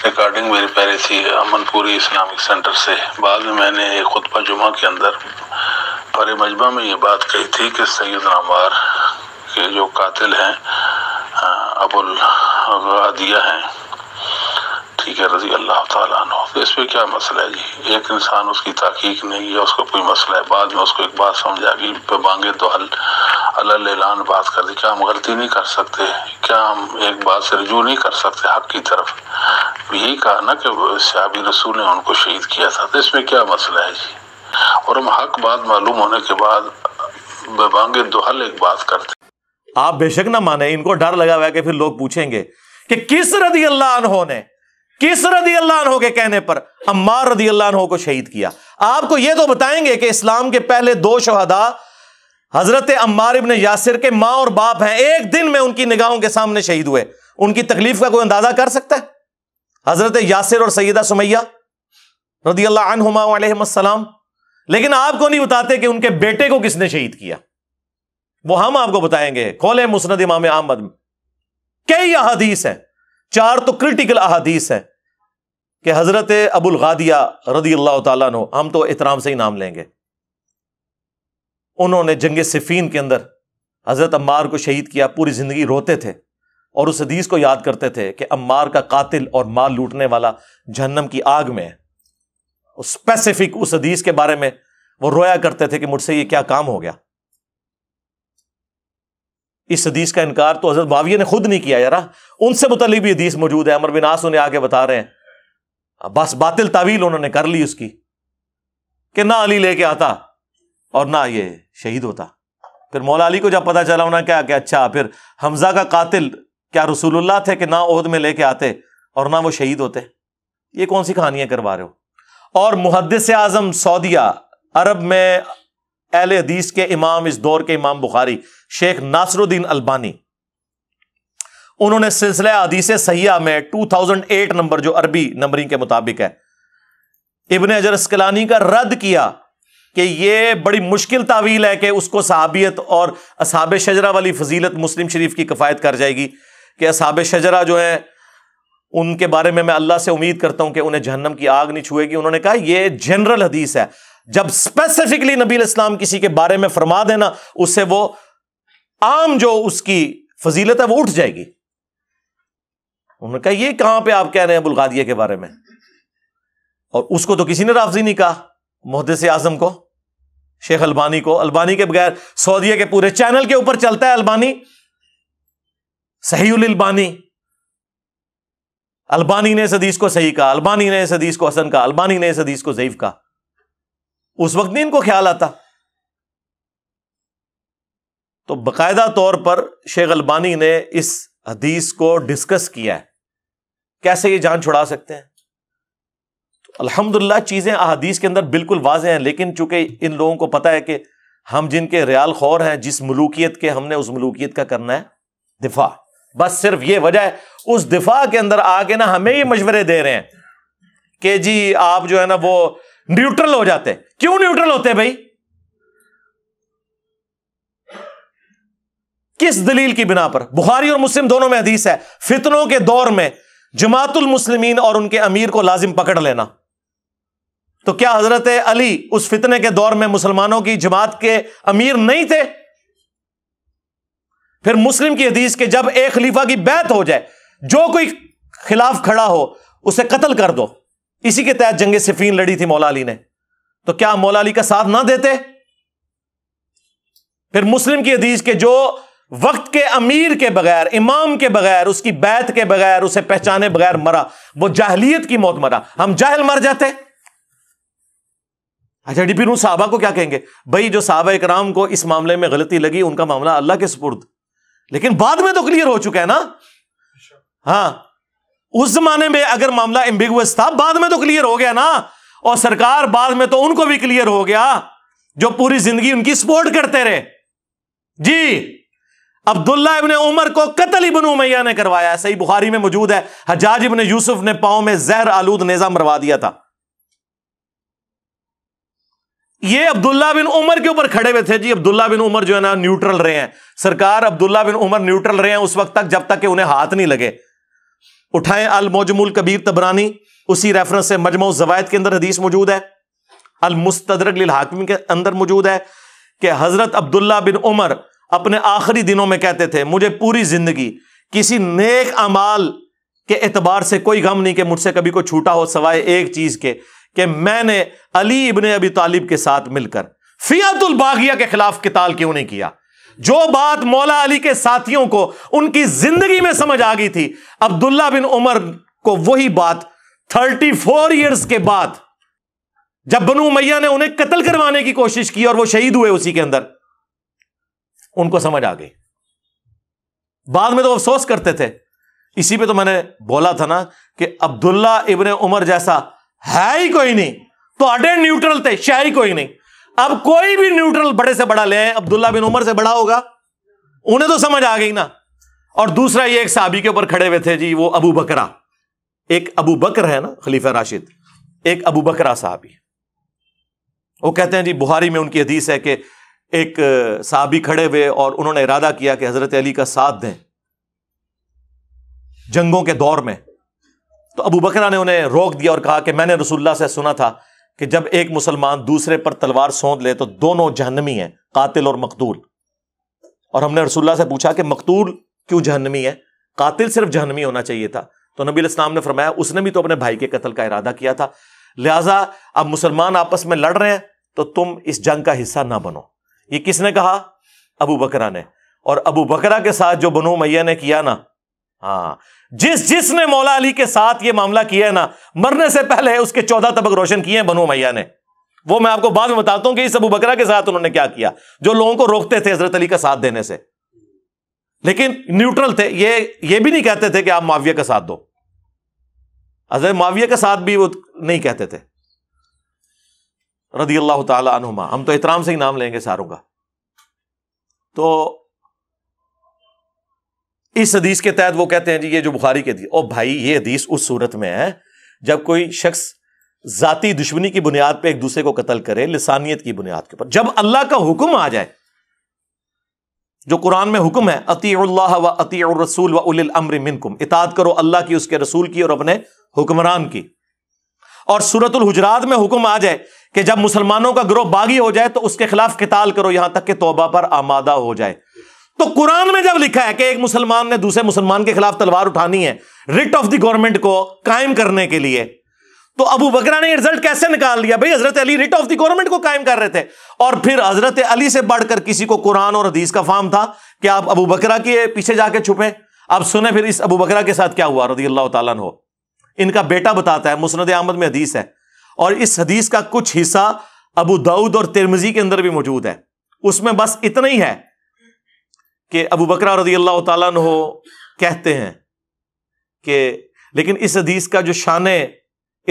[SPEAKER 5] रिकॉर्डिंग मेरी पहले थी अमनपुरी इस्लामिक सेंटर से बाद में मैंने एक खुतबा जुमा के अंदर परे मजमा में ये बात कही थी कि सैद नामार के जो कातिल हैं अबुल दिया है ठीक है रजी अल्लाह तु तो इस पर क्या मसला है जी एक इंसान उसकी तहकीक नहीं है उसको कोई मसला है बाद में उसको एक बात समझ आ गई पे मांगे तो अल्लाह बात कर दी क्या हम गलती नहीं कर सकते क्या हम एक बात से रजू नहीं कर सकते हक की तरफ यही कहा ना कि सियाबी रसूल ने उनको शहीद किया था तो इसमें क्या मसला है जी और हम हक बात मालूम होने के बाद बेबांगे दोहल तो एक बात करते
[SPEAKER 4] आप बेशक ना माने इनको डर लगा हुआ है कि फिर लोग पूछेंगे कि किस रदी अल्लाह ने किस रदी अल्लाह के कहने पर अम्मार रदी अल्लाह को शहीद किया आपको यह तो बताएंगे कि इस्लाम के पहले दो शहदा हजरत अम्मार इबन यासिर के माँ और बाप हैं एक दिन में उनकी निगाहों के सामने शहीद हुए उनकी तकलीफ का कोई अंदाजा कर सकता है हजरत यासिर और सैदा सुमैया रदी अल्लाह लेकिन आपको नहीं बताते कि उनके बेटे को किसने शहीद किया वो हम आपको बताएंगे खोले मुस्नद इमाम अहमद में कई अहादीस हैं चार तो क्रिटिकल अहादीस हैं कि हजरत अबुल गादिया रदी अल्लाह तु हम तो इतराम से ही नाम लेंगे उन्होंने जंग सिफीन के अंदर हजरत अम्बार को शहीद किया पूरी जिंदगी रोते थे और उस हदीस को याद करते थे कि अम्बार का कातिल और माल लूटने वाला जहन्नम की आग में है स्पेसिफिक उस हदीस के बारे में वो रोया करते थे कि मुझसे ये क्या काम हो गया इस हदीस का इनकार तो हजरत बाविया ने खुद नहीं किया यार उनसे मुतलिक भी हदीस मौजूद है अमर बिन उन्हें आगे बता रहे हैं बस बातिल तावील उन्होंने कर ली उसकी कि ना अली लेके आता और ना ये शहीद होता फिर मौला अली को जब पता चला उन्होंने क्या कि अच्छा फिर हमजा का कातिल क्या रसूलुल्लाह थे कि ना ओहद में लेके आते और ना वो शहीद होते ये कौन सी कहानियां करवा रहे हो और मुहदस आजम सऊदिया अरब में अहल हदीस के इमाम इस दौर के इमाम बुखारी शेख नासरुद्दीन अलबानी उन्होंने सिलसिला हदीस सयाह में 2008 नंबर जो अरबी नंबरिंग के मुताबिक है इबन अजर अस्कलानी का रद्द किया कि यह बड़ी मुश्किल तावील है कि उसको सहाबियत और असहाब शजरा वाली फजीलत मुस्लिम शरीफ की कफायत कर जाएगी कि असहाब शजरा जो है उनके बारे में मैं अल्लाह से उम्मीद करता हूं कि उन्हें जहन्नम की आग नहीं छुएगी उन्होंने कहा यह जनरल हदीस है जब स्पेसिफिकली नबी इस्लाम किसी के बारे में फरमा देना उससे वो आम जो उसकी फजीलत है वो उठ जाएगी उन्होंने कहा ये कहां पे आप कह रहे हैं बुलगादिया के बारे में और उसको तो किसी ने राफजी नहीं कहा मुहदस आजम को शेख अल्बानी को अल्बानी के बगैर सऊदीया के पूरे चैनल के ऊपर चलता है अल्बानी सही अल्बानी अल्बानी ने इस हदीस को सही कहा अल्बानी ने इस हदीस को हसन कहा अल्बानी ने इस हदीस को जयीफ कहा उस वक्त नहीं इनको ख्याल आता तो बाकायदा तौर पर शेख अलबानी ने इस हदीस को डिस्कस किया है कैसे ये जान छुड़ा सकते हैं तो अल्हम्दुलिल्लाह चीज़ें अहादीस के अंदर बिल्कुल वाज हैं लेकिन चूंकि इन लोगों को पता है कि हम जिनके रियाल खौर हैं जिस मलूकियत के हमने उस मलूकियत का करना है दिफा बस सिर्फ ये वजह है उस दिफा के अंदर आके ना हमें ये मशवरे दे रहे हैं कि जी आप जो है ना वो न्यूट्रल हो जाते क्यों न्यूट्रल होते भाई किस दलील की बिना पर बुखारी और मुस्लिम दोनों में हदीस है फितनों के दौर में जमातुल मुस्लिमीन और उनके अमीर को लाजिम पकड़ लेना तो क्या हजरत अली उस फितने के दौर में मुसलमानों की जमात के अमीर नहीं थे फिर मुस्लिम की हदीस के जब एक खलीफा की बैत हो जाए जो कोई खिलाफ खड़ा हो उसे कत्ल कर दो इसी के तहत जंग सिफीन लड़ी थी मौला ने तो क्या मौला का साथ ना देते फिर मुस्लिम की हदीस के जो वक्त के अमीर के बगैर इमाम के बगैर उसकी बैत के बगैर उसे पहचाने बगैर मरा वो जाहलीत की मौत मरा हम जाहल मर जाते अच्छा डी फिर उन साहबा को क्या कहेंगे भाई जो साहबा इकराम को इस मामले में गलती लगी उनका मामला अल्लाह के सुपुर्द लेकिन बाद में तो क्लियर हो चुका है ना हाँ उस जमाने में अगर मामला एम्बिगुअस था बाद में तो क्लियर हो गया ना और सरकार बाद में तो उनको भी क्लियर हो गया जो पूरी जिंदगी उनकी सपोर्ट करते रहे जी अब्दुल्ला इबन उमर को कतल इबन उमैया ने करवाया सही बुखारी में मौजूद है हजाज इबन यूसुफ ने पांव में जहर आलूद नेजा मरवा दिया था ये अब्दुल्ला बिन उमर के ऊपर खड़े हुए थे जी अब्दुल्ला बिन उमर जो है ना न्यूट्रल रहे हैं सरकार अब्दुल्ला बिन उमर न्यूट्रल रहे हैं उस वक्त तक जब तक कि उन्हें हाथ नहीं लगे उठाए अल मौजमुल कबीर तबरानी उसी रेफरेंस से मजमू जवायद के अंदर हदीस मौजूद है अल मुस्तदरक लिल हाकिम के अंदर मौजूद है कि हजरत अब्दुल्ला बिन उमर अपने आखिरी दिनों में कहते थे मुझे पूरी जिंदगी किसी नेक अमाल के एतबार से कोई गम नहीं कि मुझसे कभी को छूटा हो सवाए एक चीज के कि मैंने अली इबन अबी तालिब के साथ मिलकर फियातुल बागिया के खिलाफ किताल क्यों नहीं किया जो बात मौला अली के साथियों को उनकी जिंदगी में समझ आ गई थी अब्दुल्ला बिन उमर को वही बात 34 फोर ईयर्स के बाद जब बनु मैया ने उन्हें कत्ल करवाने की कोशिश की और वो शहीद हुए उसी के अंदर उनको समझ आ गई बाद में तो अफसोस करते थे इसी पे तो मैंने बोला था ना कि अब्दुल्ला इबन उमर जैसा है ही कोई नहीं तो अडे न्यूट्रल थे शाही कोई नहीं अब कोई भी न्यूट्रल बड़े से बड़ा ले अब्दुल्ला बिन उमर से बड़ा होगा उन्हें तो समझ आ गई ना और दूसरा ये एक साबी के ऊपर खड़े हुए थे जी वो अबू बकरा एक अबू बकर है ना खलीफा राशिद एक अबू बकरा साहबी वो कहते हैं जी बुहारी में उनकी हदीस है कि एक साहबी खड़े हुए और उन्होंने इरादा किया कि हजरत अली का साथ दें जंगों के दौर में तो अबू बकरा ने उन्हें रोक दिया और कहा कि मैंने रसुल्ला से सुना था कि जब एक मुसलमान दूसरे पर तलवार सौंध ले तो दोनों जहनमी है कातिल और मकतूल और हमने रसुल्ला से पूछा कि मकतूल क्यों जहनमी है कातिल सिर्फ जहनमी होना चाहिए था तो नबी इस्लाम ने फरमाया उसने भी तो अपने भाई के कतल का इरादा किया था लिहाजा अब मुसलमान आपस में लड़ रहे हैं तो तुम इस जंग का हिस्सा ना बनो ये किसने कहा अबू बकरा ने और अबू बकरा के साथ जो बनो मैया ने किया ना हाँ जिस जिसने मौला अली के साथ ये मामला किया है ना मरने से पहले उसके चौदह तबक रोशन किए हैं बनो मैया ने वो मैं आपको बाद में बताता हूं कि इस अबू बकरा के साथ उन्होंने क्या किया जो लोगों को रोकते थे हजरत अली का साथ देने से लेकिन न्यूट्रल थे ये ये भी नहीं कहते थे कि आप माविया का साथ दो हजरत माविया का साथ भी वो नहीं कहते थे रदी अल्लाह तुमा हम तो एहतराम से ही नाम लेंगे सारों का तो इस हदीस के तहत वो कहते हैं जी ये जो बुखारी के ओ भाई ये हदीस उस सूरत में है जब कोई शख्स जाति दुश्मनी की बुनियाद पे एक दूसरे को कत्ल करे लसानियत की बुनियाद के ऊपर जब अल्लाह का हुक्म आ जाए जो कुरान में हुक्म है अति व अति रसूल व उल अमर मिनकुम इताद करो अल्लाह की उसके रसूल की और अपने हुक्मरान की और सूरतुल हजरात में हुक्म आ जाए कि जब मुसलमानों का ग्रोह बागी हो जाए तो उसके खिलाफ किताल करो यहां तक कि तोबा पर आमादा हो जाए तो कुरान में जब लिखा है कि एक मुसलमान ने दूसरे मुसलमान के खिलाफ तलवार उठानी है रिट ऑफ द गवर्नमेंट को कायम करने के लिए तो अबू बकरा ने रिजल्ट कैसे निकाल लिया भाई हजरत अली रिट ऑफ द गवर्नमेंट को कायम कर रहे थे और फिर हजरत अली से बढ़कर किसी को कुरान और हदीस का फार्म था कि आप अबू बकरा के पीछे जाके छुपे अब सुने फिर इस अबू बकरा के साथ क्या हुआ रदी अल्लाह तन हो इनका बेटा बताता है मुसनद अहमद में हदीस है और इस हदीस का कुछ हिस्सा अबू दाऊद और तिरमजी के अंदर भी मौजूद है उसमें बस इतना ही है कि अबू बकरा रजी अल्लाह तन हो कहते हैं कि लेकिन इस हदीस का जो शान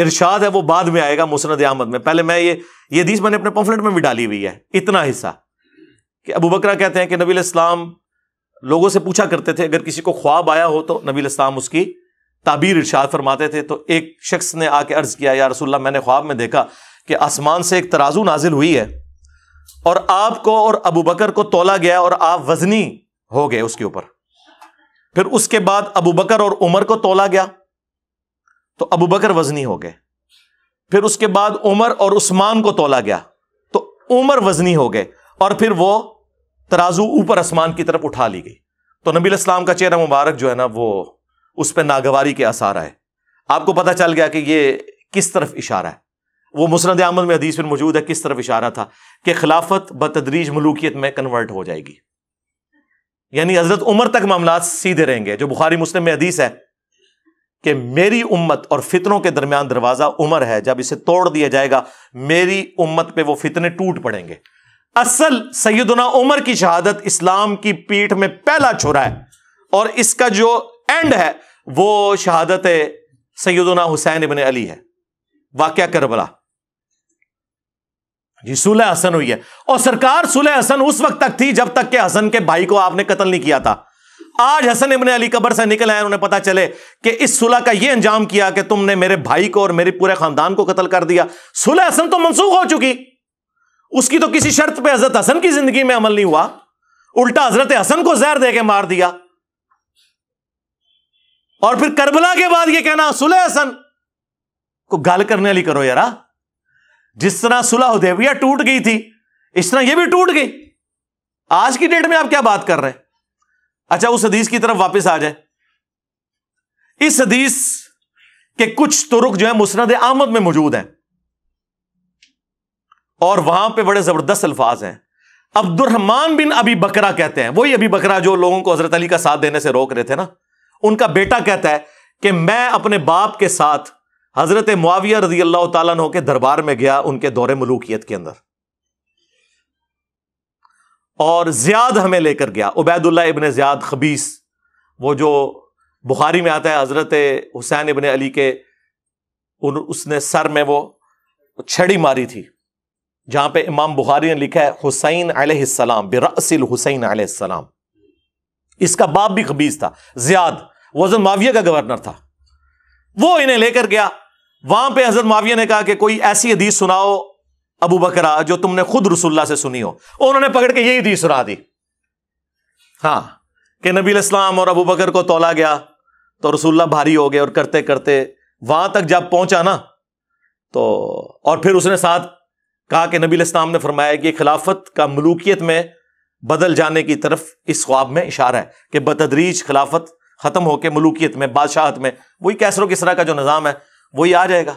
[SPEAKER 4] इर्शाद है वो बाद में आएगा मुसनद अहमद में पहले मैं ये ये हदीस मैंने अपने पंफलेट में भी डाली हुई है इतना हिस्सा कि अबू बकरा कहते हैं कि नबी इस्लाम लोगों से पूछा करते थे अगर किसी को ख्वाब आया हो तो नबी इस्लाम उसकी ताबीर इर्शाद फरमाते थे तो एक शख्स ने आके अर्ज किया या रसुल्ला मैंने ख्वाब में देखा कि आसमान से एक तराजू नाजिल हुई है और आपको और अबू बकर को तोला गया और आप वजनी हो गए उसके ऊपर फिर उसके बाद अबू बकर और उमर को तोला गया तो अबू बकर वजनी हो गए फिर उसके बाद उमर और उस्मान को तोला गया तो उमर वजनी हो गए और फिर वो तराजू ऊपर आसमान की तरफ उठा ली गई तो नबी इस्लाम का चेहरा मुबारक जो है ना वो उस पर नागवारी के आसार आए आपको पता चल गया कि ये किस तरफ इशारा है वो मुसरद आमद में हदीस में मौजूद है किस तरफ इशारा था कि खिलाफत बतदरीज मलूकियत में कन्वर्ट हो जाएगी यानी हजरत उमर तक मामला सीधे रहेंगे जो बुखारी मुस्लिम में हदीस है कि मेरी उम्मत और फितरों के दरमियान दरवाजा उमर है जब इसे तोड़ दिया जाएगा मेरी उम्मत पर वो फितने टूट पड़ेंगे असल सैदना उमर की शहादत इस्लाम की पीठ में पहला छुरा है और इसका जो एंड है वो शहादत सैदना हुसैन इबन अली है वाक़ करबला जी सुलह हसन हुई है और सरकार सुलह हसन उस वक्त तक थी जब तक के हसन के भाई को आपने कत्ल नहीं किया था आज हसन इबन अली कबर से निकल आए उन्हें पता चले कि इस सुलह का यह अंजाम किया कि तुमने मेरे भाई को और मेरे पूरे खानदान को कत्ल कर दिया सुलह हसन तो मनसूख हो चुकी उसकी तो किसी शर्त पे हजरत हसन की जिंदगी में अमल नहीं हुआ उल्टा हजरत हसन को जहर दे के मार दिया और फिर करबला के बाद यह कहना सुलह हसन को गाल करने वाली करो यारा जिस तरह सुलह उदेविया टूट गई थी इस तरह यह भी टूट गई आज की डेट में आप क्या बात कर रहे हैं अच्छा उस हदीस की तरफ वापस आ जाए इस हदीस के कुछ तुरुक जो है मुसरद अहमद में मौजूद हैं और वहां पे बड़े जबरदस्त अल्फाज हैं अब्दुलरहमान बिन अभी बकरा कहते हैं वही अभी बकरा जो लोगों को हजरत अली का साथ देने से रोक रहे थे ना उनका बेटा कहता है कि मैं अपने बाप के साथ हज़रत मुआविया रजी अल्लाह तु के दरबार में गया उनके दौरे मलूकियत के अंदर और ज़ियाद हमें लेकर गया उबैदुल्ला इबन ज़ियाद खबीस वो जो बुखारी में आता है हज़रत हुसैन इबन अली के उन उसने सर में वो छड़ी मारी थी जहां पर इमाम बुखारी ने लिखा है हुसैन आलम बिरसिल हुसैन आलाम इसका बाप भी खबीज था ज़ियाद वजन माविया का गवर्नर था वो इन्हें लेकर गया वहां पर हजरत माविया ने कहा कि कोई ऐसी हदीस सुनाओ अबू बकर जो तुमने खुद रसुल्ला से सुनी हो उन्होंने पकड़ के यही हदीस सुना दी हाँ कि नबी इस्लाम और अबू बकर को तोला गया तो रसुल्ला भारी हो गया और करते करते वहां तक जब पहुंचा ना तो और फिर उसने साथ कहा कि नबी इस्लाम ने फरमाया कि खिलाफत का मलूकियत में बदल जाने की तरफ इस ख्वाब में इशारा है कि बतदरीज खिलाफत ख़त्म होकर मलूकियत में बादशाहत में वही कैसरों किसरा का जो निज़ाम है वही आ जाएगा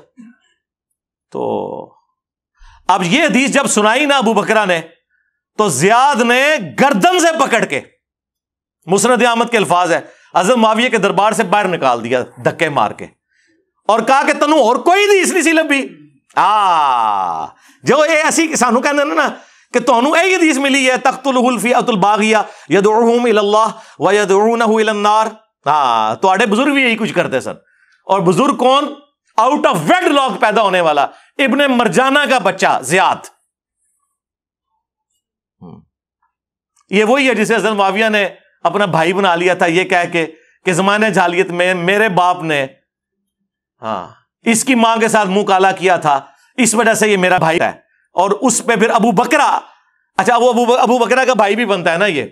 [SPEAKER 4] तो अब ये हदीस जब सुनाई ना अबू बकरा ने तो जियाद ने गर्दन से पकड़ के मुसरद आमद के अल्फाज है अजम माविया के दरबार से बाहर निकाल दिया धक्के मार के और कहा कि तनु और कोई नहीं इसलिए सी ली आ जो ये ऐसी सानू कहना ना कि तहनू यही हदीस मिली है तख्तुलफी अतुल बागिया यदूम व हाँ तो बुजुर्ग भी यही कुछ करते सर और बुजुर्ग कौन आउट ऑफ वेड लॉक पैदा होने वाला इब्ने मरजाना का बच्चा जियात हम्म। ये वही है जिसे हजरत माविया ने अपना भाई बना लिया था ये कह के कि जमाने जालियत में मेरे बाप ने हाँ इसकी मां के साथ मुंह काला किया था इस वजह से ये मेरा भाई है और उस पे फिर अबू बकरा अच्छा वो अबू अबू बकरा का भाई भी बनता है ना ये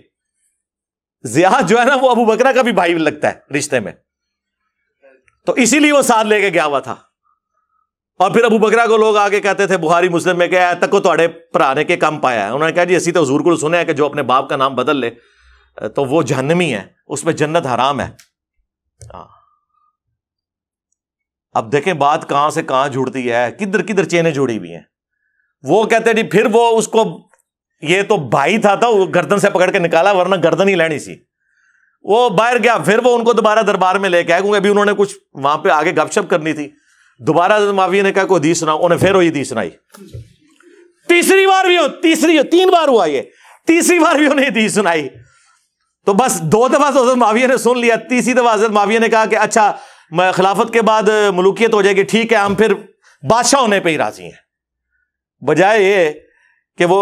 [SPEAKER 4] जिया जो है ना वो अबू बकरा का भी भाई लगता है रिश्ते में तो इसीलिए वो साथ लेके गया हुआ था और फिर अबू बकरा को लोग आगे कहते थे बुहारी मुस्लिम में क्या तक को थोड़े पराने के कम पाया है उन्होंने कहा जी असी तो हजूर को तो सुने कि जो अपने बाप का नाम बदल ले तो वो जहनमी है उसमें जन्नत हराम है हाँ। अब देखें बात कहां से कहां जुड़ती है किधर किधर चेने जुड़ी हुई हैं वो कहते जी फिर वो उसको ये तो भाई था तो गर्दन से पकड़ के निकाला वरना गर्दन ही लेनी सी वो बाहर गया फिर वो उनको दोबारा दरबार में लेके आए क्योंकि अभी उन्होंने कुछ वहां पे आगे गपशप करनी थी दोबारा माविया ने कहा कोई दी सुना उन्हें फिर वही दी सुनाई तीसरी बार भी हो तीसरी हो तीन बार हुआ ये तीसरी बार भी उन्हें दी सुनाई तो बस दो दफा तो हजरत माविया ने सुन लिया तीसरी दफा हजरत माविया ने कहा कि अच्छा खिलाफत के बाद मलुकियत हो जाएगी ठीक है हम फिर बादशाह होने पर ही राजी हैं बजाय ये कि वो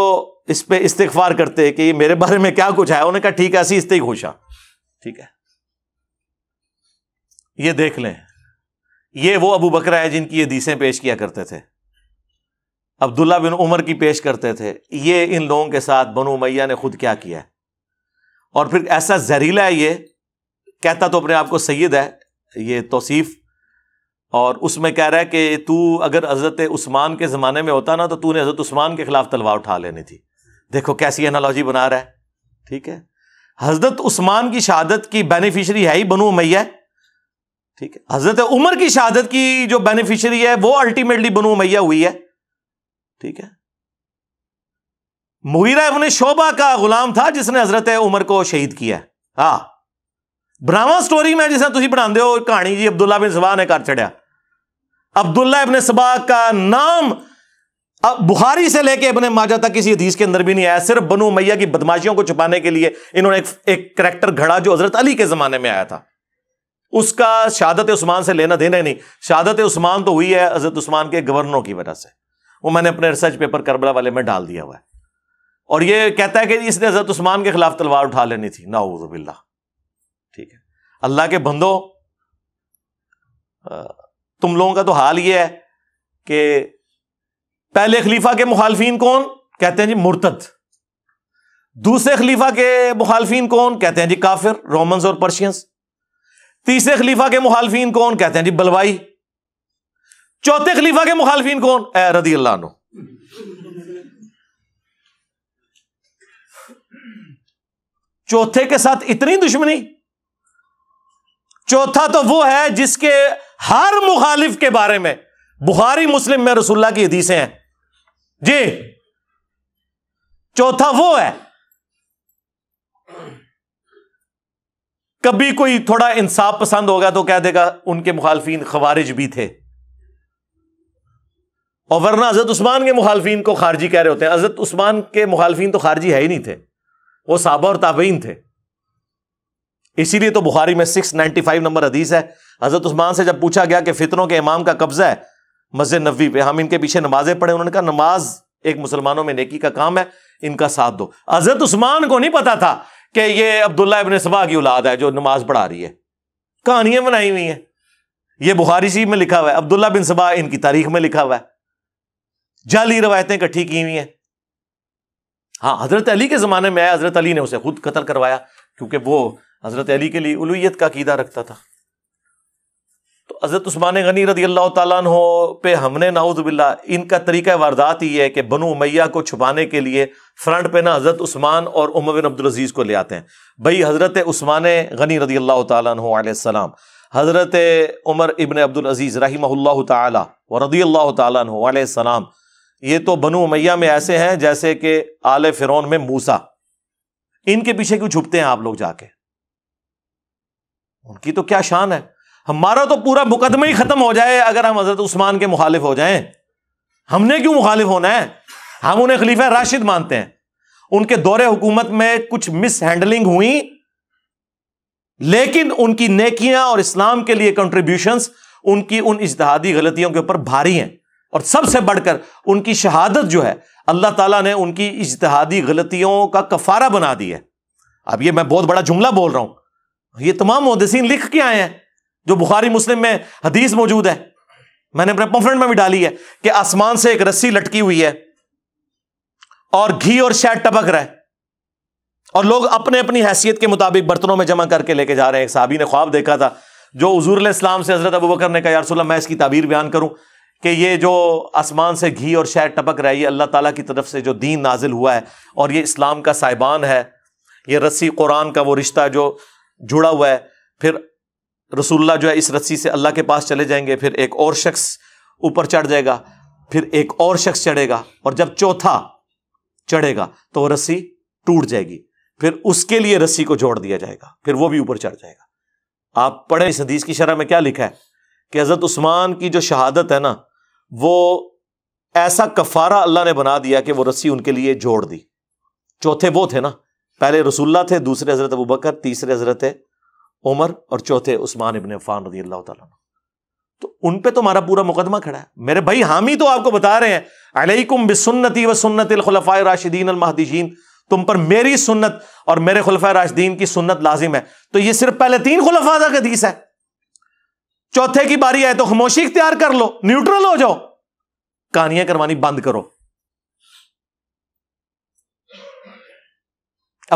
[SPEAKER 4] इस पर इस्तफार करते कि मेरे बारे में क्या कुछ है उन्होंने कहा ठीक है ऐसी इस्ते ही खुशा ठीक है ये देख लें ये वो अबू बकरा है जिनकी ये दीसें पेश किया करते थे अब्दुल्ला बिन उमर की पेश करते थे ये इन लोगों के साथ बनु मैया ने खुद क्या किया और फिर ऐसा जहरीला है ये कहता तो अपने आप को सैद है ये तोसीफ़ और उसमें कह रहा है कि तू अगर हज़रत उस्मान के ज़माने में होता ना तो तूने हज़रत उस्मान के ख़िलाफ़ तलवार उठा लेनी थी देखो कैसी एनालॉजी बना रहा है ठीक है हजरत उस्मान की शहादत की बेनिफिशरी है ही बनु मैया ठीक है हजरत उमर की शहादत की जो बेनिफिशरी है वो अल्टीमेटली बनु मैया हुई है ठीक है मुहिरा इबन शोभा का गुलाम था जिसने हजरत उमर को शहीद किया हा ब्रामा स्टोरी में जिसने तुम बनाते हो कहानी जी अब्दुल्ला बिन सबा ने कर चढ़िया अब्दुल्ला इबन सबा का नाम अब बुखारी से लेके अपने माजा तक किसी हदीस के अंदर भी नहीं आया सिर्फ बनु मैया की बदमाशियों को छुपाने के लिए इन्होंने एक, एक करेक्टर घड़ा जो हजरत अली के जमाने में आया था उसका शहादत उस्मान से लेना देना नहीं शहादत उस्मान तो हुई है हजरत उस्मान के गवर्नरों की वजह से वो मैंने अपने रिसर्च पेपर करबला वाले में डाल दिया हुआ है और ये कहता है कि इसने हजरत उस्मान के खिलाफ तलवार उठा लेनी थी नाउजुबिल्ला ठीक है अल्लाह के बंदो तुम लोगों का तो हाल ये है कि पहले खलीफा के मुखालफी कौन कहते हैं जी मुर्तद दूसरे खलीफा के मुखालफी कौन कहते हैं जी काफिर रोमन्स और पर्शियंस तीसरे खलीफा के मुखालफिन कौन कहते हैं जी बलवाई चौथे खलीफा के मुखालफी कौन ए रदी अल्लाह नो चौथे के साथ इतनी दुश्मनी चौथा तो वो है जिसके हर मुखालिफ के बारे में बुखारी मुस्लिम में रसुल्ला की हदीसें हैं जी चौथा वो है कभी कोई थोड़ा इंसाफ पसंद होगा तो कह देगा उनके मुखालफी खवारिज भी थे और वरना हजरत उस्मान के मुखालफी को खारजी कह रहे होते हैं हजरत उस्मान के मुखालफी तो खारजी है ही नहीं थे वो साबा और ताबीन थे इसीलिए तो बुखारी में 695 नंबर हदीस है हजरत उस्मान से जब पूछा गया कि फितरों के इमाम का कब्जा है मस्जिद नबी पे हम इनके पीछे नमाजें पढ़े उन्होंने कहा नमाज एक मुसलमानों में नेकी का काम है इनका साथ दो हजरत उस्मान को नहीं पता था कि ये अब्दुल्ला इबन सबा की औलाद है जो नमाज पढ़ा रही है कहानियां बनाई हुई हैं ये बुखारी शरीफ में लिखा हुआ है अब्दुल्ला बिन सबा इनकी तारीख में लिखा हुआ है जाली रवायतें इकट्ठी की हुई हैं हाँ हजरत अली के ज़माने में आया हजरत अली ने उसे खुद कतल करवाया क्योंकि वो हजरत अली के लिए उलूयत का कीदा रखता था तो हज़रत ऊस्मान गनी रदी अल्लाह तन पे हमने नाउजबिल्ला इनका तरीका वारदात ही है कि बनु मैया को छुपाने के लिए फ्रंट पे ना हज़रत ऊस्मान और उमर बिन अब्दुल अजीज़ को ले आते हैं भई हज़रत ऊस्मान गनी रदी अल्लाह तसलाम हज़रत उमर इबन अब्दुल अजीज़ रही व रदी अल्लाह तसलाम ये तो बनु मैया में ऐसे हैं जैसे कि आल फिर में मूसा इनके पीछे क्यों छुपते हैं आप लोग जाके उनकी तो क्या शान है हमारा तो पूरा मुकदमा ही खत्म हो जाए अगर हम हजरत उस्मान के मुखालिफ हो जाएं हमने क्यों मुखालिफ होना है हम उन्हें खलीफा राशिद मानते हैं उनके दौरे हुकूमत में कुछ मिस हैंडलिंग हुई लेकिन उनकी नेकियां और इस्लाम के लिए कंट्रीब्यूशन उनकी उन इजतहादी गलतियों के ऊपर भारी हैं और सबसे बढ़कर उनकी शहादत जो है अल्लाह ताला ने उनकी इजतहादी गलतियों का कफारा बना दिया अब ये मैं बहुत बड़ा जुमला बोल रहा हूं ये तमाम मुहदसिन लिख के आए हैं जो बुखारी मुस्लिम में हदीस मौजूद है मैंने अपने पम्फलेट में भी डाली है कि आसमान से एक रस्सी लटकी हुई है और घी और शहद टपक रहा है और लोग अपने अपनी हैसियत के मुताबिक बर्तनों में जमा करके लेके जा रहे हैं साहबी ने ख्वाब देखा था जो हजूर इस्लाम से हजरत अबू बकर ने कहा यारसोल्ला मैं इसकी ताबीर बयान करूं कि ये जो आसमान से घी और शहद टपक रहा है ये अल्लाह ताला की तरफ से जो दीन नाजिल हुआ है और ये इस्लाम का साइबान है ये रस्सी कुरान का वो रिश्ता जो जुड़ा हुआ है फिर रसुल्ला जो है इस रस्सी से अल्लाह के पास चले जाएंगे फिर एक और शख्स ऊपर चढ़ जाएगा फिर एक और शख्स चढ़ेगा और जब चौथा चढ़ेगा तो वह रस्सी टूट जाएगी फिर उसके लिए रस्सी को जोड़ दिया जाएगा फिर वो भी ऊपर चढ़ जाएगा आप पढ़े इस हदीस की शरह में क्या लिखा है कि हज़रत उस्मान की जो शहादत है ना वो ऐसा कफारा अल्लाह ने बना दिया कि वो रस्सी उनके लिए जोड़ दी चौथे वो थे ना पहले रसुल्ला थे दूसरे हजरत अबू बकर तीसरे हजरत उमर और चौथे उस्मान इबन अफान रजी अल्लाह तला तो उन पे तुम्हारा तो पूरा मुकदमा खड़ा है मेरे भाई हम ही तो आपको बता रहे हैं अलैकुम बिसन्नति व सुन्नत खलफा राशिदीन अलमहदीन तुम पर मेरी सुन्नत और मेरे खलफा राशिदीन की सुन्नत लाजिम है तो ये सिर्फ पहले तीन खुलफा का हदीस है चौथे की बारी आए तो खामोशी इख्तियार कर लो न्यूट्रल हो जाओ कहानियां करवानी बंद करो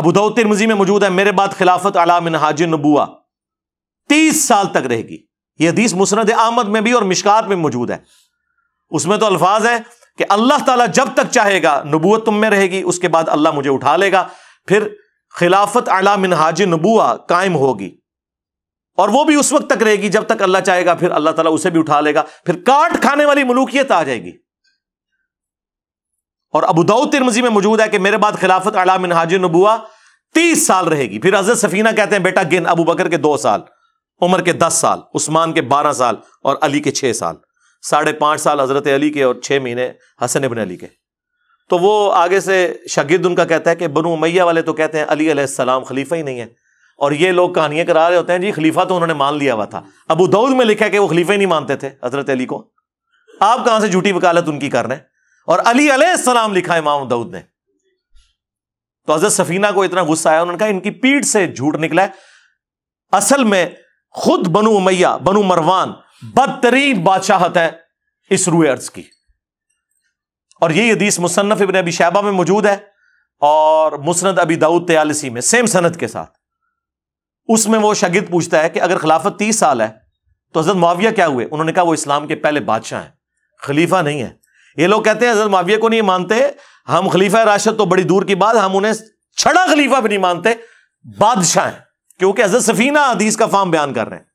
[SPEAKER 4] अबूदाउद तिरमजी में मौजूद है मेरे बाद खिलाफत अला मिनहाज नबुआ तीस साल तक रहेगी यह हदीस मुसनद अहमद में भी और मिशकात में मौजूद है उसमें तो अल्फाज है कि अल्लाह ताला जब तक चाहेगा नबूत तुम में रहेगी उसके बाद अल्लाह मुझे उठा लेगा फिर खिलाफत अला मिनहाज नबुआ कायम होगी और वो भी उस वक्त तक रहेगी जब तक अल्लाह चाहेगा फिर अल्लाह ताला उसे भी उठा लेगा फिर काट खाने वाली मलूकियत आ जाएगी और अबूदाऊ तिरमजी में मौजूद है कि मेरे बाद खिलाफत अला मिनहाज नबुआ तीस साल रहेगी फिर हजरत सफीना कहते हैं बेटा गिन अबू बकर के दो साल उमर के दस साल उस्मान के बारह साल और अली के छः साल साढ़े पाँच साल हज़रत अली के और छः महीने हसन इबन अली के तो वो आगे से शगिद उनका कहता है कि बनु मैया वाले तो कहते हैं अली अलैहिस्सलाम खलीफा ही नहीं है और ये लोग कहानियाँ करा रहे होते हैं जी खलीफा तो उन्होंने मान लिया हुआ था अबू दाऊद में लिखा है कि वो खलीफा ही नहीं मानते थे हज़रत अली को आप कहाँ से झूठी वकालत उनकी कर रहे हैं और अली अलैहिस्सलाम लिखा है इमाम दाऊद ने तो हजरत सफीना को इतना गुस्सा आया उन्होंने कहा इनकी पीठ से झूठ निकला है असल में खुद बनू मैया बनु मरवान बदतरीन बादशाहत है इस रूए अर्ज की और ये हदीस मुसन्फ इबन अबी शैबा में मौजूद है और मुसनद अबी दाऊद तयालसी में सेम सनत के साथ उसमें वो शगिद पूछता है कि अगर खिलाफत तीस साल है तो हजरत मुआविया क्या हुए उन्होंने कहा वो इस्लाम के पहले बादशाह हैं खलीफा नहीं है ये लोग कहते हैं हजरत मुआविया को नहीं मानते हम खलीफा राशद तो बड़ी दूर की बात हम उन्हें छड़ा खलीफा भी नहीं मानते बादशाह हैं क्योंकि हजरत सफीना हदीस का फार्म बयान कर रहे हैं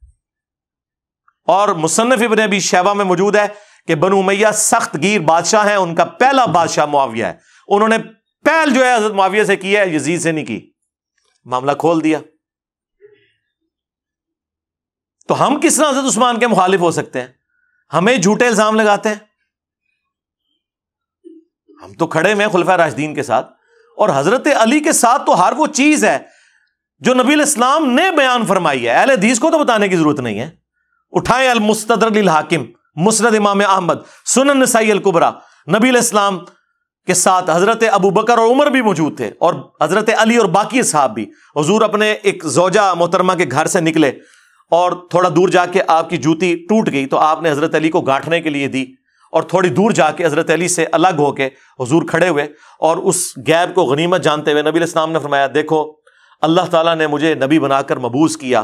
[SPEAKER 4] और मुसनफ इबन अभी शैबा में मौजूद है कि बनु मैया सख्त गिर बादशाह है उनका पहला बादशाह मुआविया है उन्होंने पहल जो है हजरत मुआविया से की है यजीद से नहीं की मामला खोल दिया तो हम किस तरह हजरत उस्मान के मुखालिफ हो सकते हैं हमें झूठे इल्जाम लगाते हैं हम तो खड़े में खुलफा राशदीन के साथ और हजरत अली के साथ तो हर वो चीज है जो नबी इस्लाम ने बयान फरमाई है अहल हदीस को तो बताने की जरूरत नहीं है उठाएं अल मुस्तदर हाकिम मुसरद इमाम अहमद सुन नसाई अलकुबरा नबी इस्लाम के साथ हजरत अबू बकर और उमर भी मौजूद थे और हजरत अली और बाकी साहब भी हजूर अपने एक जोजा मोहतरमा के घर से निकले और थोड़ा दूर जाके आपकी जूती टूट गई तो आपने हजरत अली को गांठने के लिए दी और थोड़ी दूर जाके हजरत अली से अलग होके हजूर खड़े हुए और उस गैब को गनीमत जानते हुए नबी इस्लाम ने फरमाया देखो अल्लाह ताला ने मुझे नबी बनाकर मबूस किया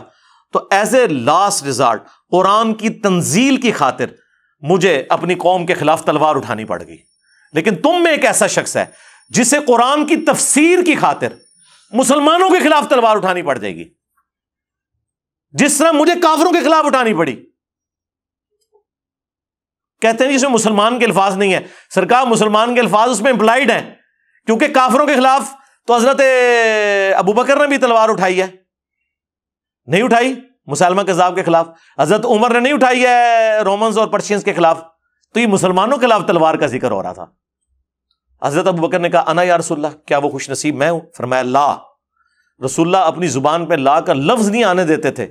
[SPEAKER 4] तो एज ए लास्ट रिजार्ट कुरान की तंजील की खातिर मुझे अपनी कौम के खिलाफ तलवार उठानी पड़ गई लेकिन तुम में एक ऐसा शख्स है जिसे कुरान की तफसीर की खातिर मुसलमानों के खिलाफ तलवार उठानी पड़ जाएगी जिस तरह मुझे काफरों के खिलाफ उठानी पड़ी कहते हैं जिसमें मुसलमान के अल्फाज नहीं है सरकार मुसलमान के अल्फाज उसमें इंप्लाइड है क्योंकि काफरों के खिलाफ तो हजरत अबू बकर ने भी तलवार उठाई है नहीं उठाई मुसलमान कजाब के खिलाफ हजरत उमर ने नहीं उठाई है रोमन्स और पर्शियंस के खिलाफ तो ये मुसलमानों के खिलाफ तलवार का जिक्र हो रहा था हजरत अबू बकर ने कहा अना या रसुल्ला क्या वो खुश नसीब मैं हूं फरमाया ला रसुल्ला अपनी जुबान पर ला का लफ्ज नहीं आने देते थे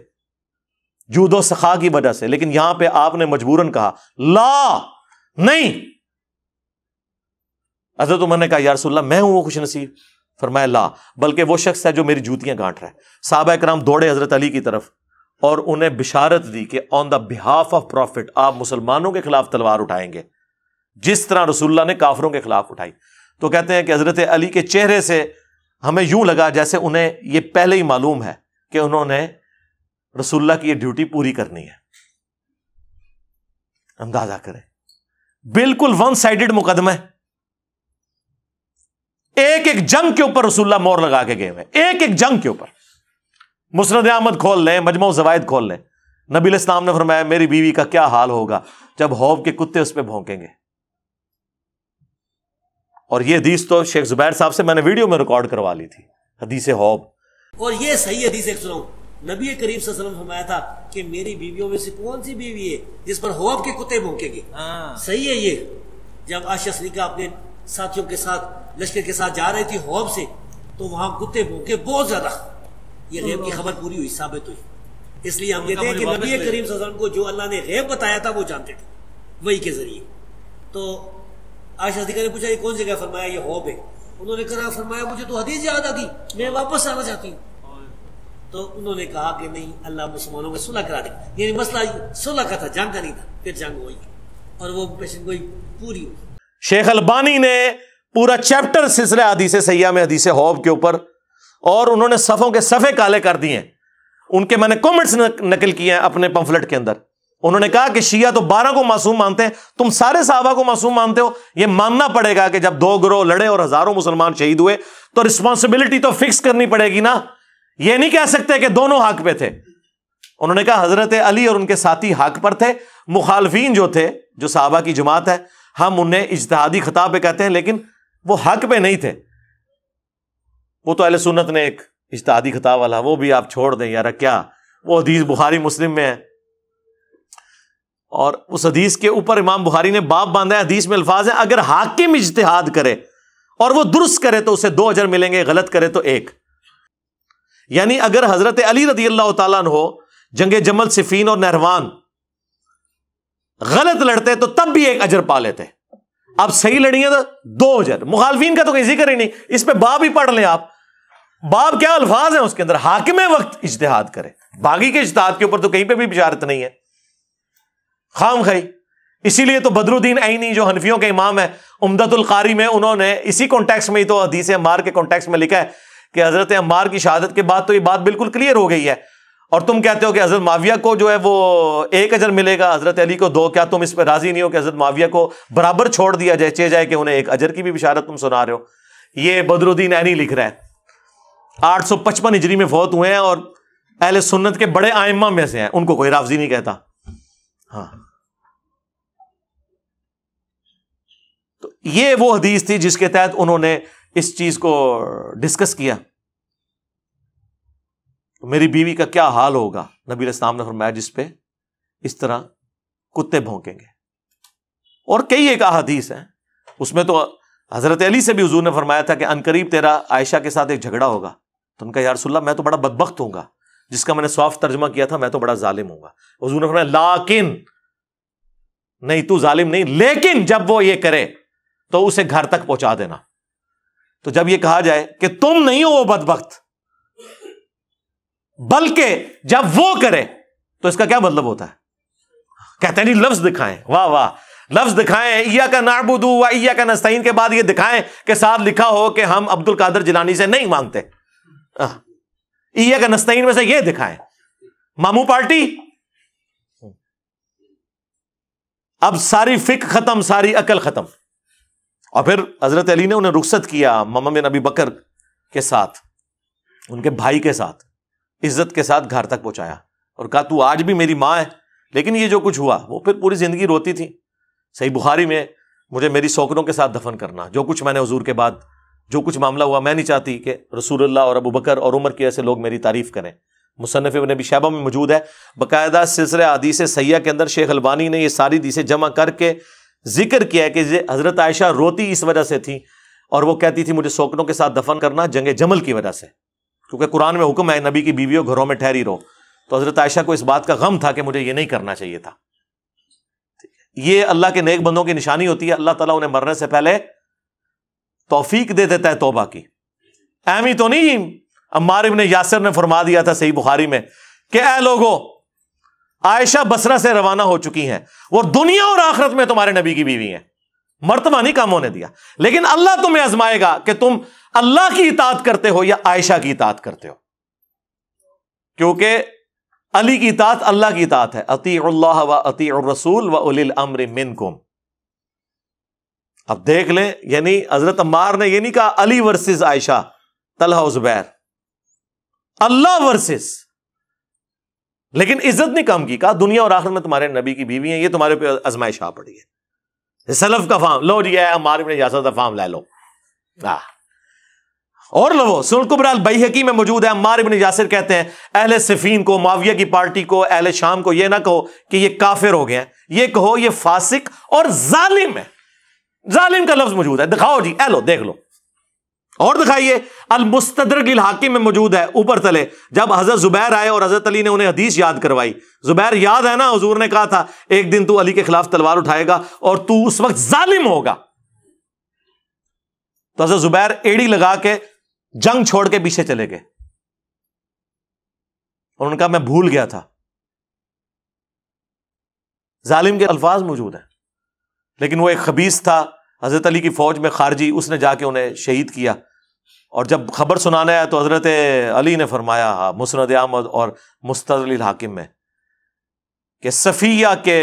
[SPEAKER 4] जूदो सखा की वजह से लेकिन यहां पर आपने मजबूरन कहा ला नहीं हजरत उमर ने कहा यारसुल्ला मैं हूं वो खुश नसीब फरमाया ला बल्कि वो शख्स है जो मेरी जूतियां गांठ रहा है साहबा कराम दौड़े हजरत अली की तरफ और उन्हें बिशारत दी कि on the behalf of prophet आप मुसलमानों के खिलाफ तलवार उठाएंगे जिस तरह रसुल्ला ने काफरों के खिलाफ उठाई तो कहते हैं कि हजरत अली के चेहरे से हमें यूं लगा जैसे उन्हें यह पहले ही मालूम है कि उन्होंने रसुल्ला की यह ड्यूटी पूरी करनी है अंदाजा करें बिल्कुल वन साइडेड मुकदमा है एक एक जंग के ऊपर रसुल्ला मोर लगा के गए हुए एक एक जंग के ऊपर मुस्रद अहमद खोल लें मजमू जवायद खोल लें नबील इस्लाम ने फरमाया मेरी बीवी का क्या हाल होगा जब होब के कुत्ते उस पर भोंकेंगे और ये हदीस तो शेख जुबैर साहब से मैंने वीडियो में रिकॉर्ड करवा ली थी हदीस होब
[SPEAKER 5] और ये सही हदीस एक सुनो नबी करीब फरमाया था कि मेरी बीवियों में से कौन सी बीवी है जिस पर होब के कुत्ते भोंकेंगे हाँ। सही है ये जब आशा सलीका अपने साथियों के साथ लश्कर के साथ जा रही थी होब से तो वहां कुत्ते भूखे बहुत ज्यादा ये गैब की खबर पूरी हुई साबित हुई इसलिए हम तो कहते हैं कि नबी करीम वसल्लम को जो अल्लाह ने गैब बताया था वो जानते थे वही के जरिए तो आयशा सिद्दीका ने पूछा ये कौन सी जगह फरमाया ये होब है उन्होंने कहा फरमाया मुझे तो हदीस याद आ गई मैं वापस आना चाहती हूँ तो उन्होंने कहा कि नहीं अल्लाह मुसलमानों में सुलह करा दे यानी मसला सुलह का था जंग का नहीं था फिर जंग हुई और वो पेशन गोई पूरी हुई
[SPEAKER 4] शेख अलबानी ने पूरा चैप्टर सिलसिला से सयाह में हदीस हौब के ऊपर और उन्होंने सफ़ों के सफ़े काले कर दिए उनके मैंने कॉमेंट्स नकल किए हैं अपने पंफलेट के अंदर उन्होंने कहा कि शिया तो बारह को मासूम मानते हैं तुम सारे साहबा को मासूम मानते हो यह मानना पड़ेगा कि जब दो ग्रोह लड़े और हजारों मुसलमान शहीद हुए तो रिस्पॉन्सिबिलिटी तो फिक्स करनी पड़ेगी ना यह नहीं कह सकते कि दोनों हक पे थे उन्होंने कहा हजरत अली और उनके साथी हक पर थे मुखालफी जो थे जो साहबा की जमात है हम उन्हें इजतहादी खिताब पे कहते हैं लेकिन वो हक पे नहीं थे वो तो अहल सुन्नत ने एक इजतहादी खिताब वाला वो भी आप छोड़ दें यार क्या वो हदीस बुखारी मुस्लिम में है और उस हदीस के ऊपर इमाम बुखारी ने बाप बांधा है हदीस में अल्फाज है अगर हाकिम इजतहाद करे और वो दुरुस्त करे तो उसे दो हजर मिलेंगे गलत करे तो एक यानी अगर हजरत अली रदी अल्लाह तन हो जंग जमल सिफीन और नहरवान गलत लड़ते तो तब भी एक अजर पा लेते अब सही लड़िए तो दो अजर मुखालफिन का तो कहीं जिक्र ही नहीं इस पर बाप ही पढ़ लें आप बाप क्या अल्फाज है उसके अंदर हाकिम वक्त इजतहाद करें बागी के इजतहाद के ऊपर तो कहीं पर भी बिशारत नहीं है खाम खाई इसीलिए तो बदरुद्दीन ऐनी जो हनफियों के इमाम है उमदतुल कारी में उन्होंने इसी कॉन्टेक्स में ही तो हदीस अम्मार के कॉन्टेक्स्ट में लिखा है कि हजरत अम्मार की शहादत के बाद तो ये बात बिल्कुल क्लियर हो गई है और तुम कहते हो कि हज़रत माविया को जो है वो एक अजर मिलेगा हज़रत अली को दो क्या तुम इस पर राज़ी नहीं हो कि हज़रत माविया को बराबर छोड़ दिया जाए चे जाए कि उन्हें एक अजर की भी बिशारत तुम सुना रहे हो ये बदरुद्दीन ऐनी लिख रहा है आठ सौ पचपन हिजरी में फौत हुए हैं और अहल सुन्नत के बड़े आयमा में से हैं उनको कोई राफजी नहीं कहता हाँ तो ये वो हदीस थी जिसके तहत उन्होंने इस चीज को डिस्कस किया तो मेरी बीवी का क्या हाल होगा नबी इस्लाम ने फरमाया जिस पे इस तरह कुत्ते भोंकेंगे और कई एक अहादीस हैं उसमें तो हजरत अली से भी हजूर ने फरमाया था कि अनकरीब तेरा आयशा के साथ एक झगड़ा होगा तो उनका यार सुल्ला मैं तो बड़ा बदबख्त हूँगा जिसका मैंने सॉफ्ट तर्जमा किया था मैं तो बड़ा जालिम हूँगा हजूर ने फरमाया लाकिन नहीं तू जालिम नहीं लेकिन जब वो ये करे तो उसे घर तक पहुंचा देना तो जब ये कहा जाए कि तुम नहीं हो वो बदबख्त बल्कि जब वो करे तो इसका क्या मतलब होता है कहते हैं जी लफ्ज दिखाएं वाह वाह लफ्ज दिखाएं या का नाबुदू व या का नस्तीन के बाद ये दिखाएं कि साथ लिखा हो कि हम अब्दुल कादर जिलानी से नहीं मांगते ईया का नस्तीन में से ये दिखाएं मामू पार्टी अब सारी फिक खत्म सारी अकल खत्म और फिर हजरत अली ने उन्हें रुख्सत किया ममा बिन अबी बकर के साथ उनके भाई के साथ इज्जत के साथ घर तक पहुंचाया और कहा तू आज भी मेरी माँ है लेकिन ये जो कुछ हुआ वो फिर पूरी जिंदगी रोती थी सही बुखारी में मुझे मेरी सौकरों के साथ दफन करना जो कुछ मैंने हजूर के बाद जो कुछ मामला हुआ मैं नहीं चाहती कि रसूलुल्लाह और अबू बकर और उमर की ऐसे लोग मेरी तारीफ करें मुसनफ़ ने भी शैबा में मौजूद है बाकायदा सिलसिले आदीस सैया के अंदर शेख अलबानी ने यह सारी दीसें जमा करके जिक्र किया है कि हज़रत आयशा रोती इस वजह से थी और वो कहती थी मुझे सौकनों के साथ दफन करना जंग जमल की वजह से क्योंकि कुरान में हुक्म है नबी की बीवियों घरों में ठहरी रहो तो हजरत आयशा को इस बात का गम था कि मुझे ये नहीं करना चाहिए था ये अल्लाह के नेक बंदों की निशानी होती है अल्लाह ताला उन्हें मरने से पहले तोफीक दे देता है तोबा की अहम ही तो नहीं अम्मार इबन यासर ने फरमा दिया था सही बुखारी में कि ए लोगो आयशा बसरा से रवाना हो चुकी हैं वो दुनिया और आखरत में तुम्हारे नबी की बीवी हैं मर्तबा नहीं काम होने दिया लेकिन अल्लाह तुम्हें आजमाएगा कि तुम अल्लाह की इतात करते हो या आयशा की इतात करते हो क्योंकि अली की इतात अल्लाह की इतात है अति अल्लाह व अति रसूल व उलिल अमर मिनकुम अब देख लें यानी हजरत अम्बार ने यह नहीं कहा अली वर्सेस आयशा तलहा उजबैर अल्लाह वर्सिस लेकिन इज्जत ने कम की कहा दुनिया और आखिर में तुम्हारे नबी की बीवी है यह तुम्हारे पे आजमाइश आ पड़ी है सलफ का फार्म लो जी हमारे में इजाजत का फार्म ले लो आ और लो सुन कुबराल बैहकी में मौजूद है मार इबन यासिर कहते हैं अहले सफ़ीन को माविया की पार्टी को अहले शाम को यह ना कहो कि ये काफिर हो गए हैं ये कहो ये फासिक और जालिम है जालिम का लफ्ज मौजूद है दिखाओ जी ए लो देख लो और दिखाइए अल मुस्तदरक हाकिम में मौजूद है ऊपर तले जब हजरत जुबैर आए और हजरत अली ने उन्हें हदीस याद करवाई जुबैर याद है ना हजूर ने कहा था एक दिन तू अली के खिलाफ तलवार उठाएगा और तू उस वक्त जालिम होगा तो हजरत जुबैर एड़ी लगा के जंग छोड़ के पीछे चले गए और उनका मैं भूल गया था जालिम के अल्फाज मौजूद हैं लेकिन वो एक खबीस था हजरत अली की फौज में खारजी उसने जाके उन्हें शहीद किया और जब खबर सुनाने आया तो हज़रत अली ने फरमाया हाँ, मुसरद अहमद और मुस्तदल हाकिम में कि सफ़िया के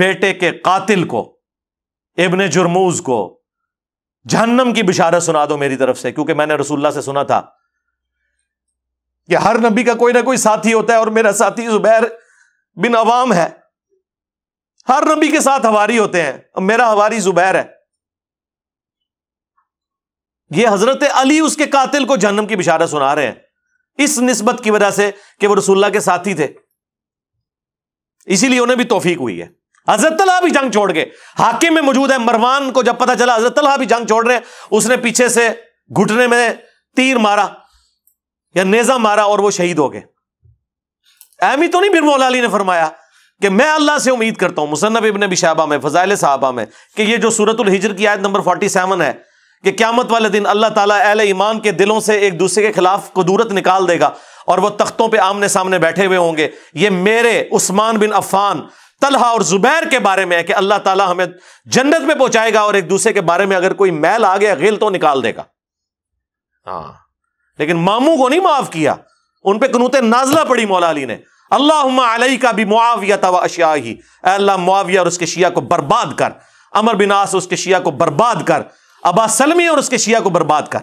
[SPEAKER 4] बेटे के कातिल को इबन जुरमूज को जहन्नम की बिशारत सुना दो मेरी तरफ से क्योंकि मैंने रसुल्ला से सुना था कि हर नबी का कोई ना कोई साथी होता है और मेरा साथी जुबैर बिन अवाम है हर नबी के साथ हवारी होते हैं मेरा हवारी जुबैर है ये हजरत अली उसके कातिल को जहन्नम की बिशारा सुना रहे हैं इस नस्बत की वजह से कि वो रसुल्ला के साथी थे इसीलिए उन्हें भी तोफीक हुई है हजरत भी जंग छोड़ गए हाकिम में मौजूद है मरवान को जब पता चला हजरत भी जंग छोड़ रहे हैं उसने पीछे से घुटने में तीर मारा या नेजा मारा और वो शहीद हो गए एमी तो नहीं बिर ने फरमाया कि मैं अल्लाह से उम्मीद करता हूं मुसन्नब इबन बिशाबा में फजाइल साहबा में कि ये जो सूरत हिजर की आयत नंबर 47 है कि क्यामत वाले दिन अल्लाह ताला अहले ईमान के दिलों से एक दूसरे के खिलाफ कदूरत निकाल देगा और वह तख्तों पे आमने सामने बैठे हुए होंगे ये मेरे उस्मान बिन अफान तलहा और जुबैर के बारे में है कि अल्लाह ताला हमें जन्नत में पहुंचाएगा और एक दूसरे के बारे में अगर कोई मैल आ गया गिल तो निकाल देगा हाँ लेकिन मामू को नहीं माफ किया उन पर कनूते नाजला पड़ी मौला अली ने अल्लाह का भी मुआविया तवा अशिया ही अल्लाह मुआविया और उसके शिया को बर्बाद कर अमर बिनास उसके शिया को बर्बाद कर अबा सलमी और उसके शिया को बर्बाद कर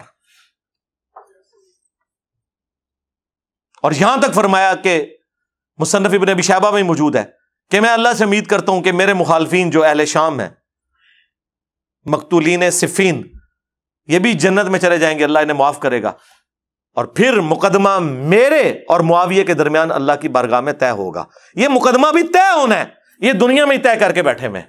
[SPEAKER 4] और यहां तक फरमाया कि मुसनफ इबन अबी शाबा में मौजूद है कि मैं अल्लाह से उम्मीद करता हूं कि मेरे मुखालफी जो अहल शाम है मकतूलिन सिफीन ये भी जन्नत में चले जाएंगे अल्लाह इन्हें माफ करेगा और फिर मुकदमा मेरे और मुआविये के दरमियान अल्लाह की बरगाह में तय होगा यह मुकदमा भी तय होना है यह दुनिया में ही तय करके बैठे मैं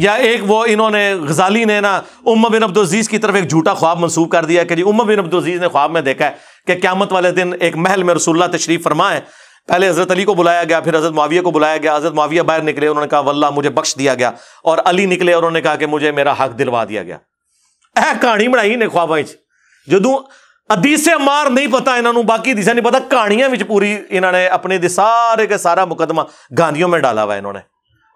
[SPEAKER 4] या एक वो इन्होंने गजाली ने ना उम बिन अब्दुलजीज़ की तरफ एक झूठा ख्वाब मनसूब कर दिया कि जी उम बिन अब्दुलजीज़ ने ख्वाब में देखा है कि क्यामत वाले दिन एक महल में रसुल्ला तशरीफ़ फरमाएँ पहले हज़रत अली को बुलाया गया फिर हज़रत माविया को बुलाया गया हज़रत माविया बाहर निकले उन्होंने कहा वल्ला मुझे बख्श दिया गया और अली निकले और उन्होंने कहा कि मुझे मेरा हक दिलवा दिया गया ऐ कहानी बनाई ने ख्वाबा जदों ਅਦੀਸੇ ਮਾਰ मार नहीं पता ਨੂੰ बाकी ਦਿਸ਼ਾ नहीं पता ਕਹਾਣੀਆਂ पूरी इन्होंने अपने ਨੇ ਆਪਣੇ ਦੇ ਸਾਰੇ ਕੇ ਸਾਰਾ ਮੁਕਦਮਾ ਗਾਂਧੀਆਂ ਮੇ ਡਾਲਾ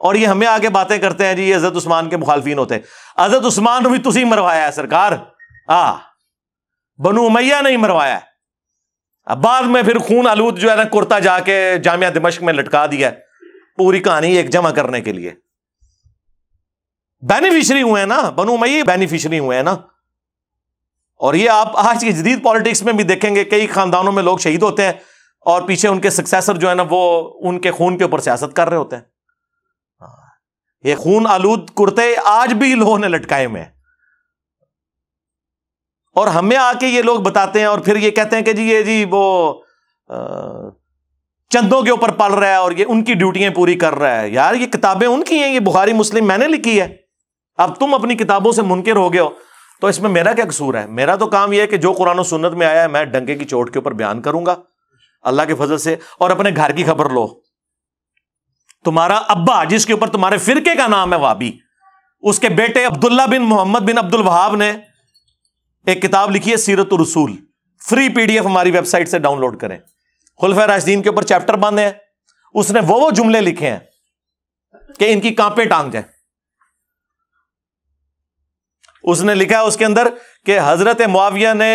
[SPEAKER 4] और ये हमें आगे बातें करते हैं जी ये हजरत उस्मान के मुखालफी होते हैं हजरत उस्मान भी तुसी मरवाया है सरकार आ बनू मैया नहीं मरवाया अब बाद में फिर खून आलूद जो है ना कुर्ता जाके जामिया दिमश्क में लटका दिया पूरी कहानी एक जमा करने के लिए बेनिफिशरी हुए हैं ना बनू मई बेनिफिशरी हुए हैं ना और ये आप आज की जदीद पॉलिटिक्स में भी देखेंगे कई खानदानों में लोग शहीद होते हैं और पीछे उनके सक्सेसर जो है ना वो उनके खून के ऊपर सियासत कर रहे होते हैं ये खून आलूद कुर्ते आज भी लोगों ने लटकाए में और हमें आके ये लोग बताते हैं और फिर ये कहते हैं कि जी ये जी वो चंदों के ऊपर पल रहा है और ये उनकी ड्यूटियां पूरी कर रहा है यार ये किताबें उनकी हैं ये बुखारी मुस्लिम मैंने लिखी है अब तुम अपनी किताबों से मुनकर हो गए हो तो इसमें मेरा क्या कसूर है मेरा तो काम यह है कि जो कुरान सुन्नत में आया है मैं डंके की चोट के ऊपर बयान करूंगा अल्लाह के फजल से और अपने घर की खबर लो तुम्हारा अब्बा जिसके ऊपर तुम्हारे फिरके का नाम है वाबी उसके बेटे अब्दुल्ला बिन मोहम्मद बिन अब्दुल वहाब ने एक किताब लिखी है सीरत रसूल फ्री पीडीएफ हमारी वेबसाइट से डाउनलोड करें खुलफ राजदीन के ऊपर चैप्टर बांधे हैं उसने वो वो जुमले लिखे हैं कि इनकी कांपे टांग जाए उसने लिखा है उसके अंदर कि हजरत मुआविया ने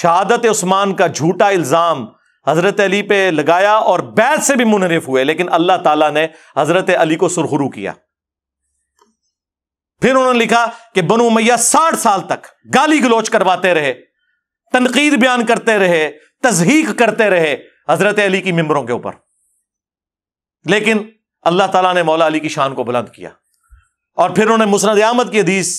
[SPEAKER 4] शहादत उस्मान का झूठा इल्जाम हज़रत अली पे लगाया और बैत से भी मुनरफ हुए लेकिन अल्लाह ताला ने हज़रत अली को सुरखरू किया फिर उन्होंने लिखा कि बनु मैया साठ साल तक गाली गलोच करवाते रहे तनकीद बयान करते रहे तजहीक करते रहे हज़रत अली की मेम्बरों के ऊपर लेकिन अल्लाह ताला ने मौला अली की शान को बुलंद किया और फिर उन्होंने मुसरद आमद की हदीस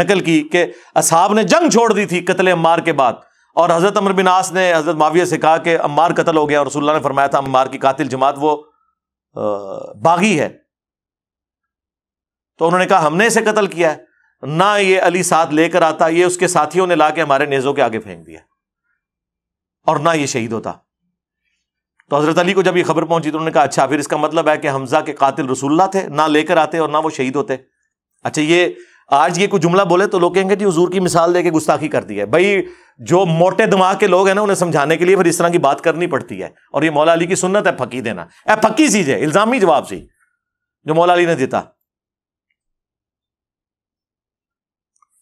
[SPEAKER 4] नकल की कि असहाब ने जंग छोड़ दी थी कतले मार के बाद और हज़रत अमर बिनास ने हज़रत माविया से कहा कि अम्मार कत्ल हो गया और रसुल्ला ने फरमाया था अम्मार की कातिल जमात वो बागी है तो उन्होंने कहा हमने इसे कत्ल किया है ना ये अली साथ लेकर आता ये उसके साथियों ने ला के हमारे नेज़ों के आगे फेंक दिया और ना ये शहीद होता तो हज़रत अली को जब ये खबर पहुंची तो उन्होंने कहा अच्छा फिर इसका मतलब है कि हमजा के कातिल रसुल्ला थे ना लेकर आते और ना वो शहीद होते अच्छा ये आज ये कुछ जुमला बोले तो लोग कहेंगे जी हजूर की मिसाल देके गुस्ताखी कर दी है भाई जो मोटे दिमाग के लोग हैं ना उन्हें समझाने के लिए फिर इस तरह की बात करनी पड़ती है और ये मौला अली की सुन्नत है फकी देना ए फकी चीज है इल्जामी जवाब सी जो मौला अली ने देता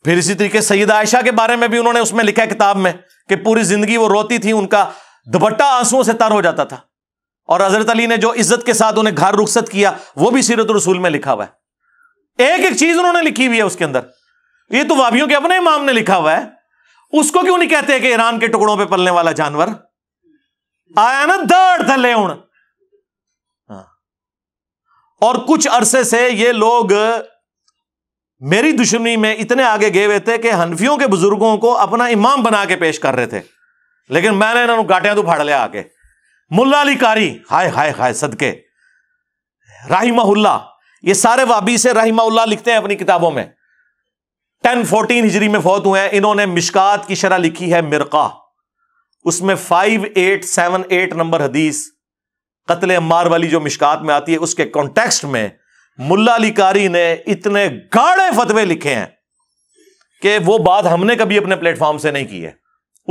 [SPEAKER 4] फिर इसी तरीके सैद आयशा के बारे में भी उन्होंने उसमें लिखा है किताब में कि पूरी जिंदगी वो रोती थी उनका दुपट्टा आंसुओं से तर हो जाता था और हजरत अली ने जो इज्जत के साथ उन्हें घर रुखसत किया वो भी सीरत रसूल में लिखा हुआ है एक एक चीज उन्होंने लिखी हुई है उसके अंदर ये तो वाबियों के अपने इमाम ने लिखा हुआ है उसको क्यों नहीं कहते कि ईरान के टुकड़ों पे पलने वाला जानवर आया ना दर्द थले हूं हाँ। और कुछ अरसे से ये लोग मेरी दुश्मनी में इतने आगे गए हुए थे कि हनफियों के बुजुर्गों को अपना इमाम बना के पेश कर रहे थे लेकिन मैंने इन्होंने गाटियां तो फाड़ लिया आके मुला अली कारी हाय हाय हाय सदके राही महुल्ला ये सारे वाबी से रहीमा लिखते हैं अपनी किताबों में टेन फोर्टीन हिजरी में फौत हुए हैं इन्होंने मिशकात की शरह लिखी है मिर्का उसमें five eight seven eight number हदीस कतले अम्मार वाली जो मिशकात में आती है उसके कॉन्टेक्स्ट में मुला अली ने इतने गाढ़े फतवे लिखे हैं कि वो बात हमने कभी अपने प्लेटफॉर्म से नहीं की है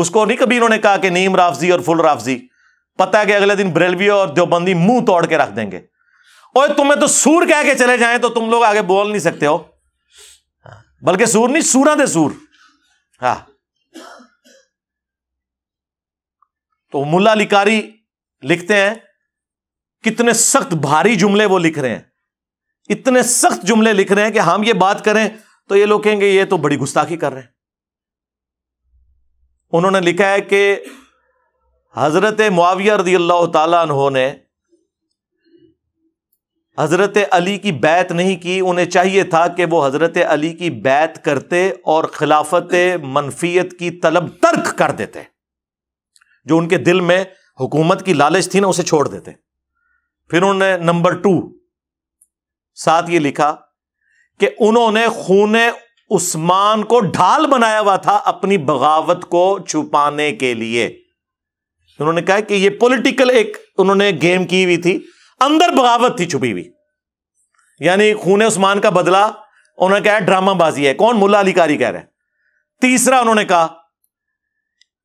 [SPEAKER 4] उसको नहीं कभी इन्होंने कहा कि नीम राफजी और फुल राफजी पता है कि अगले दिन ब्रेलवी और देवबंदी मुंह तोड़ के रख देंगे और तुम्हें तो सूर कह के चले जाए तो तुम लोग आगे बोल नहीं सकते हो बल्कि सूर नहीं सूरा दे सूर हा तो मुला लिकारी लिखते हैं कितने सख्त भारी जुमले वो लिख रहे हैं इतने सख्त जुमले लिख रहे हैं कि हम ये बात करें तो ये लोग कहेंगे ये तो बड़ी गुस्ताखी कर रहे हैं उन्होंने लिखा है कि हजरत मुआविया रदी अल्लाह तला ने हज़रत अली की बैत नहीं की उन्हें चाहिए था कि वो हज़रत अली की बैत करते और खिलाफत मनफियत की तलब तर्क कर देते जो उनके दिल में हुकूमत की लालच थी ना उसे छोड़ देते फिर उन्होंने नंबर टू साथ ये लिखा कि उन्होंने खून उस्मान को ढाल बनाया हुआ था अपनी बगावत को छुपाने के लिए उन्होंने कहा कि ये पॉलिटिकल एक उन्होंने गेम की हुई थी अंदर बगावत थी छुपी हुई यानी खून उस्मान का बदला उन्होंने कहा ड्रामाबाजी है कौन मुला अलीकारी कह रहे हैं तीसरा उन्होंने कहा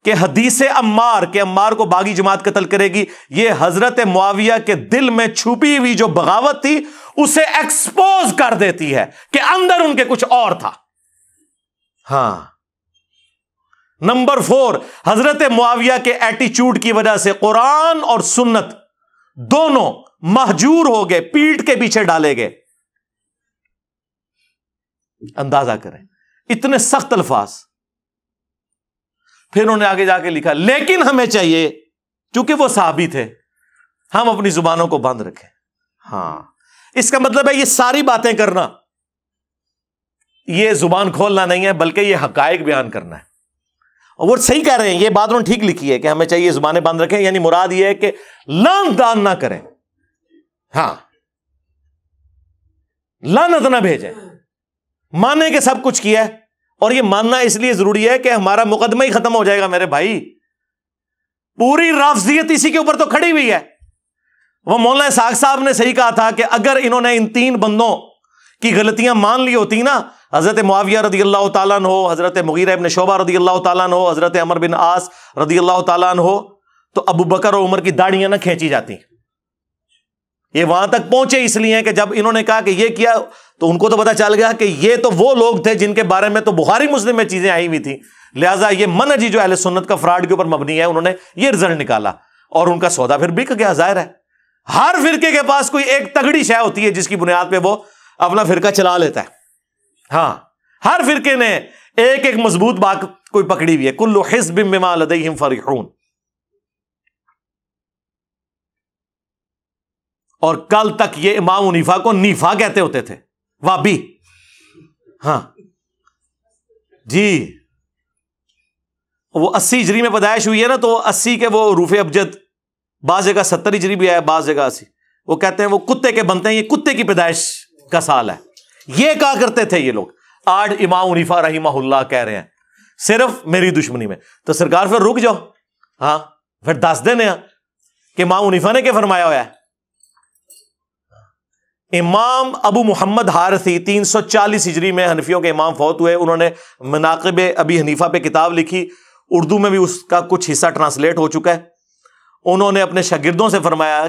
[SPEAKER 4] कि हदीस अम्मार के अम्मार को बागी जमात कतल करेगी ये हजरत मुआविया के दिल में छुपी हुई जो बगावत थी उसे एक्सपोज कर देती है कि अंदर उनके कुछ और था हां नंबर फोर हजरत मुआविया के एटीट्यूड की वजह से कुरान और सुन्नत दोनों महजूर हो गए पीठ के पीछे डाले गए अंदाजा करें इतने सख्त अल्फाज फिर उन्होंने आगे जाके लिखा लेकिन हमें चाहिए क्योंकि वो साबित है हम अपनी जुबानों को बंद रखें हां इसका मतलब है ये सारी बातें करना ये जुबान खोलना नहीं है बल्कि ये हकायक बयान करना है और वो सही कह रहे हैं ये बात उन्होंने ठीक लिखी है कि हमें चाहिए जुबानें बंद रखें यानी मुराद ये है कि लान दान ना करें हां लानत ना भेजें माने के सब कुछ किया है और ये मानना इसलिए जरूरी है कि हमारा मुकदमा ही खत्म हो जाएगा मेरे भाई पूरी राफजियत इसी के ऊपर तो खड़ी हुई है वो मौलाना साग साहब ने सही कहा था कि अगर इन्होंने इन तीन बंदों की गलतियां मान ली होती ना हजरत मुआविया रदी अल्लाह तन हो हजरत मुगीरा इबन शोबा रदी अल्लाह तन हो हजरत अमर बिन आस रदी अल्लाह तन हो तो अबू बकर और उमर की दाढ़ियां ना खींची जाती ये वहां तक पहुंचे इसलिए कि जब इन्होंने कहा कि ये किया तो उनको तो पता चल गया कि ये तो वो लोग थे जिनके बारे में तो बुखारी मुस्लिम में चीजें आई हुई थी लिहाजा ये जी जो अहल सुन्नत का फ्रॉड के ऊपर मबनी है उन्होंने ये रिजल्ट निकाला और उनका सौदा फिर बिक गया जाहिर है हर फिरके के पास कोई एक तगड़ी शय होती है जिसकी बुनियाद पर वो अपना फिरका चला लेता है हाँ हर फिरके ने एक एक मजबूत बात कोई पकड़ी हुई है कुल्लु हिस्बिम बिमा लदई हिम और कल तक ये इमाम उनीफा को नीफा कहते होते थे वाबी हाँ जी वो अस्सी हिजरी में पैदाइश हुई है ना तो अस्सी के वो रूफे अबजद बाज जगह सत्तर हिजरी भी आया बाज जगह अस्सी वो कहते हैं वो कुत्ते के बनते हैं ये कुत्ते की पैदाइश का साल है ये कहा करते थे ये लोग आठ इमाम उनीफा रही कह रहे हैं सिर्फ मेरी दुश्मनी में तो सरकार फिर रुक जाओ हाँ फिर दस देने कि इमाम उनीफा ने क्या फरमाया हुआ है इमाम अबू मोहम्मद हारसी चालीस हिजरी में हनफियों के इमाम फौत हुए उन्होंने मनाकब अबी हनीफा पर किताब लिखी उर्दू में भी उसका कुछ हिस्सा ट्रांसलेट हो चुका है उन्होंने अपने शगिर्दों से फरमाया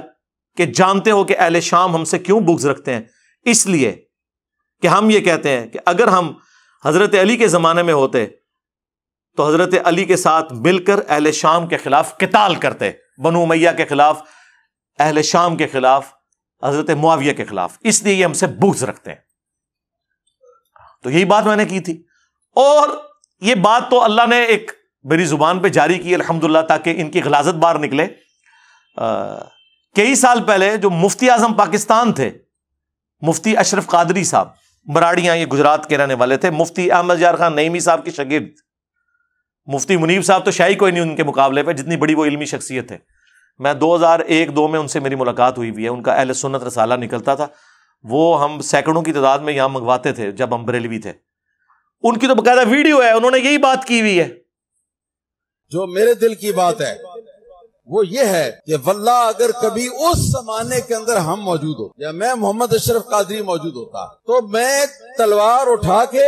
[SPEAKER 4] कि जानते हो कि अहल शाम हमसे क्यों बुक्स रखते हैं इसलिए कि हम ये कहते हैं कि अगर हम हज़रत अली के ज़माने में होते तो हज़रत अली के साथ मिलकर अहल शाम के खिलाफ किताल करते बनु मैया के खिलाफ अहल शाम के खिलाफ हजरत मुआविया के खिलाफ इसलिए ये हमसे बुग्स रखते हैं तो यही बात मैंने की थी और ये बात तो अल्लाह ने एक मेरी जुबान पर जारी की अल्हम्दुलिल्लाह ताकि इनकी गलाजत बाहर निकले कई साल पहले जो मुफ्ती आजम पाकिस्तान थे मुफ्ती अशरफ कादरी साहब मराड़िया ये गुजरात के रहने वाले थे मुफ्ती अहमद जार खान नईमी साहब की शगीर मुफ्ती मुनीब साहब तो शाही कोई नहीं उनके मुकाबले पर जितनी बड़ी वो इलमी शख्सियत है मैं 2001 दो में उनसे मेरी मुलाकात हुई हुई है उनका अहल सुन्नत रसाला निकलता था वो हम सैकड़ों की तादाद में यहाँ मंगवाते थे जब हम बरेलवी थे उनकी तो बकायदा वीडियो है उन्होंने यही
[SPEAKER 3] बात की हुई है जो मेरे दिल की बात है वो ये है कि वल्ला अगर कभी उस जमाने के अंदर हम मौजूद हो या मैं मोहम्मद अशरफ कादरी मौजूद होता तो मैं तलवार उठा के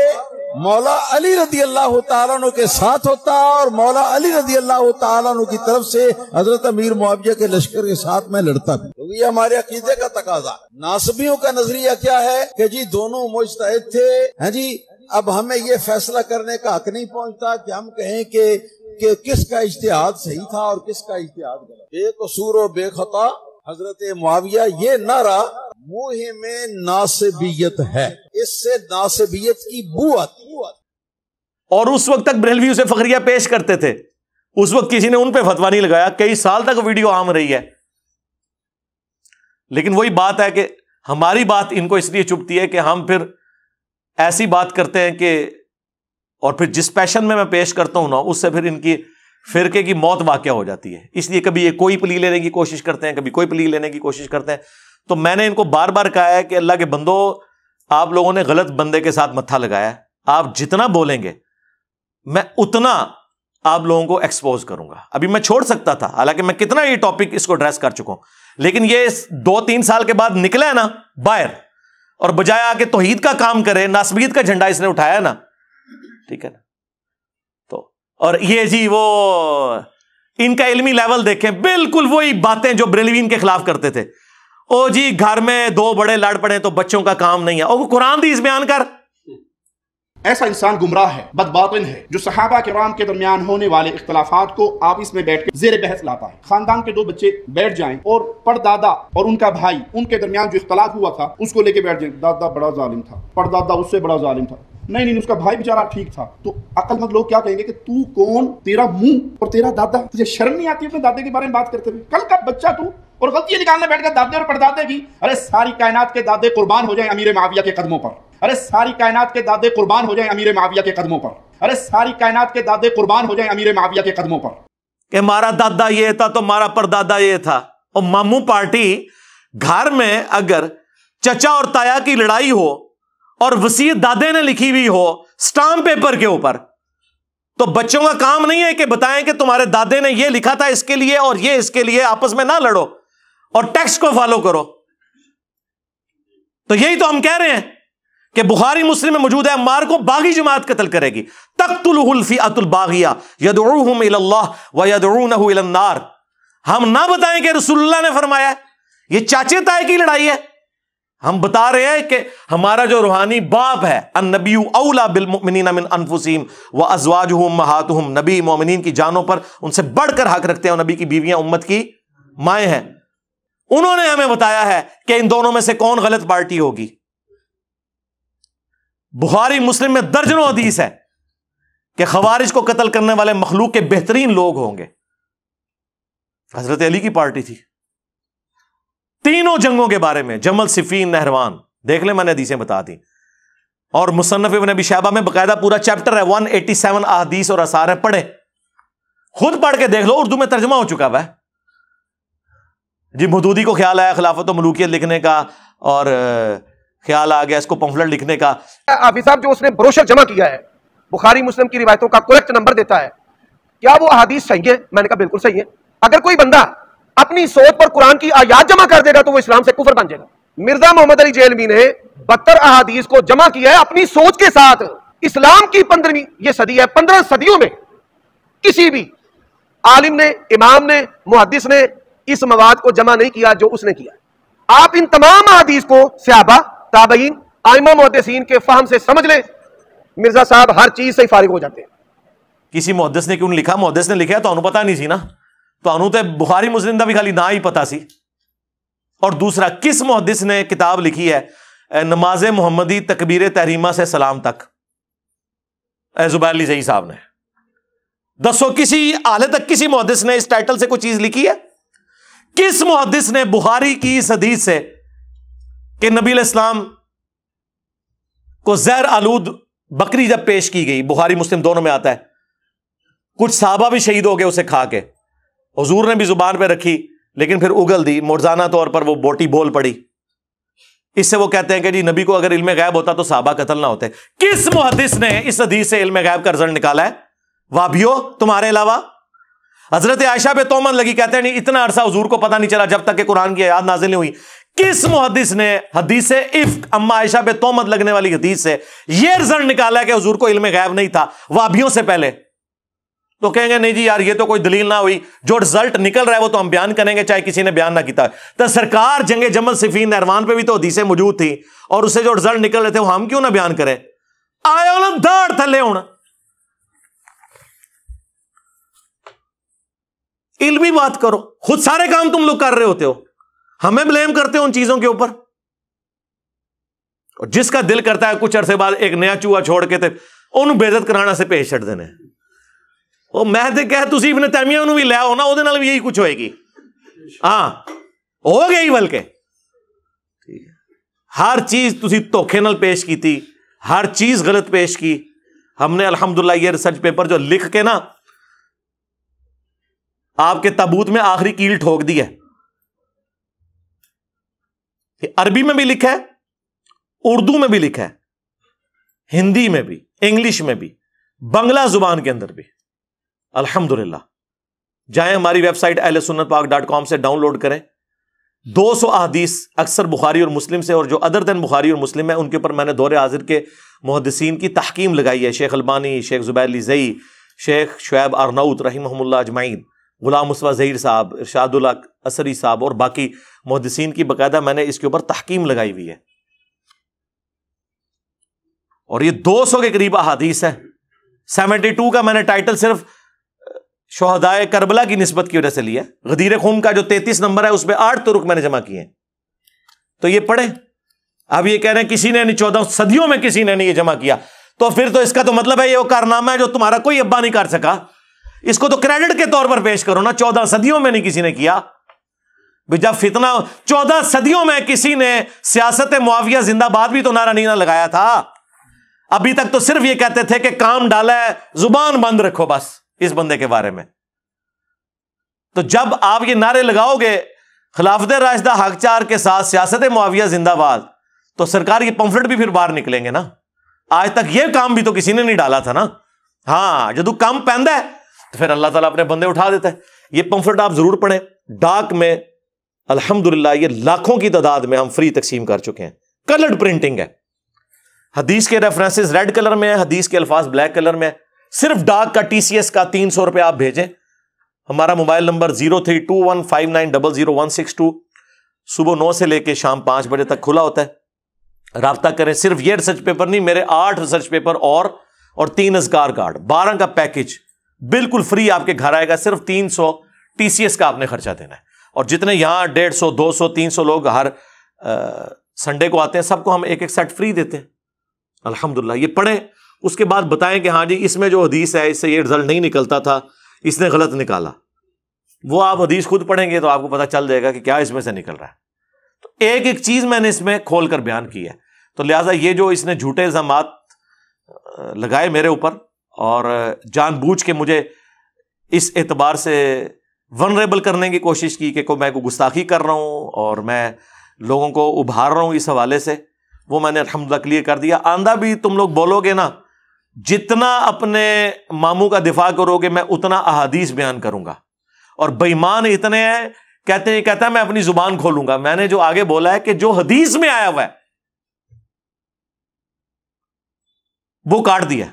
[SPEAKER 3] मौला अली रदी अल्लाह तु के साथ होता और मौला अली रदी अल्लाह तु की तरफ से हजरत अमीर मुआवजा के लश्कर के साथ में लड़ता भी तो ये हमारे अकीदे का तकाजा नासबियों का नजरिया क्या है कि जी दोनों मुस्त थे है जी अब हमें ये फैसला करने का हक नहीं पहुंचता कि हम कहें कि कि किसका इश्तेहाद सही था और किसका इश्तेहाद गलत बेकसूर और बेखता हजरत मुआविया ये रहा मुहे में
[SPEAKER 4] है इससे नासबियत की बुआत और उस वक्त तक ब्रेलवी उसे फकरिया पेश करते थे उस वक्त किसी ने उन पर फतवा नहीं लगाया कई साल तक वीडियो आम रही है लेकिन वही बात है कि हमारी बात इनको इसलिए चुपती है कि हम फिर ऐसी बात करते हैं कि और फिर जिस पैशन में मैं पेश करता हूं ना उससे फिर इनकी फिरके की मौत वाक्य हो जाती है इसलिए कभी ये कोई प्ली लेने की कोशिश करते हैं कभी कोई प्ली लेने की कोशिश करते हैं तो मैंने इनको बार बार कहा है कि अल्लाह के बंदो आप लोगों ने गलत बंदे के साथ मत्था लगाया आप जितना बोलेंगे मैं उतना आप लोगों को एक्सपोज करूंगा अभी मैं छोड़ सकता था हालांकि मैं कितना ये टॉपिक इसको एड्रेस कर चुका हूं लेकिन ये दो तीन साल के बाद निकला है ना बाहर और बजाय आके तोहीद का काम करे नासबीद का झंडा इसने उठाया ना ठीक है ना और ये जी वो इनका इल्मी लेवल देखें बिल्कुल वही बातें जो ब्रेलवीन के खिलाफ करते थे ओ जी घर में दो बड़े लड़ पड़े तो बच्चों का काम नहीं है ओ कुरान दी इस बयान कर ऐसा इंसान गुमराह है बदबातिन है जो
[SPEAKER 2] सहाबा के राम के दरमियान होने वाले इख्तलाफात को आप इसमें बैठ के जेर बहस लाता है खानदान के दो बच्चे बैठ जाएं और परदादा और उनका भाई उनके दरमियान जो इख्तलाफ हुआ था उसको लेके बैठ जाए दादा बड़ा जालिम था परदादा उससे बड़ा जालिम था नहीं नहीं उसका भाई बेचारा ठीक था तो अकलमंद लोग क्या कहेंगे कि तू कौन तेरा मुंह और तेरा दादा तुझे शर्म नहीं आती अपने दादे के बारे में बात करते हुए कल का बच्चा तू और गलतियां निकालने बैठ गया दादे और पड़दादे की अरे सारी कायनात के दादे कुर्बान हो जाए अमीर माविया के कदमों पर अरे सारी कायनात के दादे कुर्बान हो जाए अमीर माविया के कदमों पर अरे सारी
[SPEAKER 4] कायनात के दादे कुर्बान हो जाए अमीर माविया के कदमों पर कि मारा दादा ये था तो मारा परदादा ये था और मामू पार्टी घर में अगर चचा और ताया की लड़ाई हो और वसीयत दादे ने लिखी हुई हो स्टाम्प पेपर के ऊपर तो बच्चों का काम नहीं है कि बताएं कि तुम्हारे दादे ने यह लिखा था इसके लिए और यह इसके लिए आपस में ना लड़ो और टेक्स्ट को फॉलो करो तो यही तो हम कह रहे हैं कि बुखारी मुस्लिम में मौजूद है मार को बागी जमात कतल करेगी तख्तुलफी अतुल बागिया यदरूहम व यदरू हम ना बताएं कि रसुल्ला ने फरमाया ये चाचे ताय की लड़ाई है हम बता रहे हैं कि हमारा जो रूहानी बाप है अन नबी अला बिलमिन अमिन अनफुसीम व अजवाज हम महात हम नबी मोमिन की जानों पर उनसे बढ़कर हक रखते हैं नबी की बीवियां उम्मत की माए हैं उन्होंने हमें बताया है कि इन दोनों में से कौन गलत पार्टी होगी बुखारी मुस्लिम में दर्जनों अदीस है कि खवारिज को कत्ल करने वाले मखलूक के बेहतरीन लोग होंगे हजरत अली की पार्टी थी तीनों जंगों के बारे में जमल सिफीन नहरवान देख ले मैंने हदीसें बता दी और मुसनफ इबन अबी शहबा में बकायदा पूरा चैप्टर है 187 सेवन अहदीस और असार है पढ़े खुद पढ़ के देख लो उर्दू में तर्जमा हो चुका हुआ है जी मदूदी को ख्याल आया खिलाफत मलूकियत लिखने का और ख्याल आ गया इसको पंफलेट लिखने का हाफिज जो उसने ब्रोशर जमा किया है बुखारी मुस्लिम की रिवायतों का
[SPEAKER 3] करेक्ट नंबर देता है क्या वो अदीस सही है मैंने कहा बिल्कुल सही है अगर कोई बंदा अपनी सोच पर कुरान की आयात जमा कर देगा तो वो इस्लाम से कुफर बन जाएगा मिर्जा मोहम्मद अली जेलमी ने बत्तर अहादीस को जमा किया है अपनी सोच के साथ इस्लाम की पंद्रहवीं ये सदी है पंद्रह सदियों में किसी भी आलिम ने इमाम ने मुहदिस ने इस मवाद को जमा नहीं किया जो उसने किया आप इन तमाम अहादीस को सहाबा ताबईन
[SPEAKER 4] आयमा मुहदसिन के फाहम से समझ लें मिर्जा साहब हर चीज से ही फारिग हो जाते हैं किसी मुहदस ने क्यों लिखा मुहदस ने लिखा तो पता नहीं सी ना ਤੁਹਾਨੂੰ ਤੇ ਬੁਖਾਰੀ ਮੁਸਲਿਮ ਦਾ ਵੀ ਖਾਲੀ ਨਾਂ ਹੀ ਪਤਾ और दूसरा किस मुहदिस ने किताब लिखी है नमाज मोहम्मदी तकबीर तहरीमा से सलाम तक जुबैर अली जई साहब ने दसो किसी आले तक किसी मुहदस ने इस टाइटल से कोई चीज लिखी है किस मुहदस ने बुखारी की इस हदीस से कि नबी इस्लाम को जहर आलूद बकरी जब पेश की गई बुखारी मुस्लिम दोनों में आता है कुछ साहबा भी शहीद हो गए उसे खा के हजूर ने भी जुबान पर रखी लेकिन फिर उगल दी मोरजाना तौर पर वो बोटी बोल पड़ी इससे वो कहते हैं कि जी नबी को अगर इल्म गैब होता तो साहबा कतल ना होते किस मुहदिस ने इस हदीस से इल्म गैब का रिजल्ट निकाला है वाबियो तुम्हारे अलावा हजरत आयशा पे तोमन लगी कहते हैं नहीं इतना अरसा हजूर को पता नहीं चला जब तक कि कुरान की याद नाजिल नहीं हुई किस मुहदिस ने हदीस इफ अम्मा आयशा पे तोमत लगने वाली हदीस से यह रिजल्ट निकाला कि हजूर को इल्म गायब नहीं था वाभियों से पहले तो कहेंगे नहीं जी यार ये तो कोई दलील ना हुई जो रिजल्ट निकल रहा है वो तो हम बयान करेंगे चाहे किसी ने बयान ना किया तो सरकार जंगे जमल सिफी नहरवान पे भी तो हदीसें मौजूद थी और उससे जो रिजल्ट निकल रहे थे वो हम क्यों ना बयान करें आए उन्होंने दाड़ थले होना इल्मी बात करो खुद सारे काम तुम लोग कर रहे होते हो हमें ब्लेम करते हो उन चीजों के ऊपर और जिसका दिल करता है कुछ अरसे बाद एक नया चूहा छोड़ के थे उन्होंने बेजत कराना से पेश छ देने वो मैं तो ਕਹਿ तुम ਇਬਨ तैमिया भी लिया ਲੈ ਆਓ ਨਾ ਉਹਦੇ ਨਾਲ ਵੀ ਇਹੀ ਕੁਝ ਹੋਏਗੀ बल्कि ਹੋ ਗਈ ਬਲਕਿ ਠੀਕ ਹਰ ਚੀਜ਼ पेश की ਨਾਲ ਪੇਸ਼ ਕੀਤੀ ਹਰ ਚੀਜ਼ की हमने अलहमदुल्ला ये रिसर्च पेपर जो लिख के ना आपके तबूत में आखिरी कील ठोक दी है अरबी में भी लिखा है उर्दू में भी लिखा है हिंदी में भी इंग्लिश में भी बंगला जुबान के अंदर भी अल्हम्दुलिल्लाह जाएं हमारी वेबसाइट अहल सुन्नत पाक डॉट कॉम से डाउनलोड करें 200 सौ अहदीस अक्सर बुखारी और मुस्लिम से और जो अदर दैन बुखारी और मुस्लिम है उनके ऊपर मैंने दौरे हाजिर के मुहदसिन की तहकीम लगाई है शेख अलबानी शेख जुबैर जई शेख शुएब अरनौत रहीमहमल्ला अजमाइन गुलाम मुसवा जहीर साहब इरशादुल्ला असरी साहब और बाकी मुहदसिन की बाकायदा मैंने इसके ऊपर तहकीम लगाई हुई है और ये 200 के करीब अहादीस है 72 का मैंने टाइटल सिर्फ शहदाय करबला की नस्बत की वजह से लिया गदीर खूम का जो तैतीस नंबर है उसमें आठ तुरुक तो मैंने जमा किए तो ये पढ़े अब ये कह रहे हैं किसी ने नहीं चौदह सदियों में किसी ने नहीं ये जमा किया तो फिर तो इसका तो मतलब है ये वो कारनामा है जो तुम्हारा कोई अब्बा नहीं कर सका इसको तो क्रेडिट के तौर पर पेश करो ना चौदह सदियों में नहीं किसी ने किया जब फितना चौदह सदियों में किसी ने सियासत मुआविया जिंदाबाद भी तो नारा नहीं ना लगाया था अभी तक तो सिर्फ ये कहते थे कि काम डाला है जुबान बंद रखो बस इस बंदे के बारे में तो जब आप ये नारे लगाओगे खिलाफत राजदा हकचार के साथ सियासत मुआविया जिंदाबाद तो सरकार के पंफलेट भी फिर बाहर निकलेंगे ना आज तक ये काम भी तो किसी ने नहीं डाला था ना हाँ जो काम पहनता है तो फिर अल्लाह ताला अपने बंदे उठा देता है ये पंफलेट आप जरूर पढ़ें डाक में अल्हम्दुलिल्लाह ये लाखों की तादाद में हम फ्री तकसीम कर चुके हैं कलर्ड प्रिंटिंग है हदीस के रेफरेंसेस रेड कलर में है हदीस के अल्फाज ब्लैक कलर में सिर्फ डाक का टीसीएस का तीन सौ रुपए आप भेजें हमारा mobile number zero three two one five nine double zero one six two सुबह नौ से लेकर शाम पांच बजे तक खुला होता है रबता करें सिर्फ ये रिसर्च पेपर नहीं मेरे आठ रिसर्च पेपर और और तीन अजगार कार्ड बारह का पैकेज बिल्कुल फ्री आपके घर आएगा सिर्फ तीन सौ टीसीएस का आपने खर्चा देना है और जितने यहां डेढ़ सौ दो सौ तीन सौ लोग हर संडे को आते हैं सबको हम एक एक सेट फ्री देते हैं अल्हम्दुलिल्लाह ये पढ़ें उसके बाद बताएं कि हाँ जी इसमें जो हदीस है इससे ये रिजल्ट नहीं निकलता था इसने गलत निकाला वो आप हदीस खुद पढ़ेंगे तो आपको पता चल जाएगा कि क्या इसमें से निकल रहा है तो एक एक चीज़ मैंने इसमें खोल कर बयान की है तो लिहाजा ये जो इसने झूठे इल्ज़ाम लगाए मेरे ऊपर और जानबूझ के मुझे इस एतबार से वनरेबल करने की कोशिश की कि को मैं को गुस्ताखी कर रहा हूँ और मैं लोगों को उभार रहा हूँ इस हवाले से वो मैंने अलहमदिल्ला क्लियर कर दिया आंदा भी तुम लोग बोलोगे ना जितना अपने मामू का दिफा करोगे मैं उतना अहादीस बयान करूंगा और बेईमान इतने हैं कहते हैं कहता है मैं अपनी जुबान खोलूंगा मैंने जो आगे बोला है कि जो हदीस में आया हुआ है वो काट दिया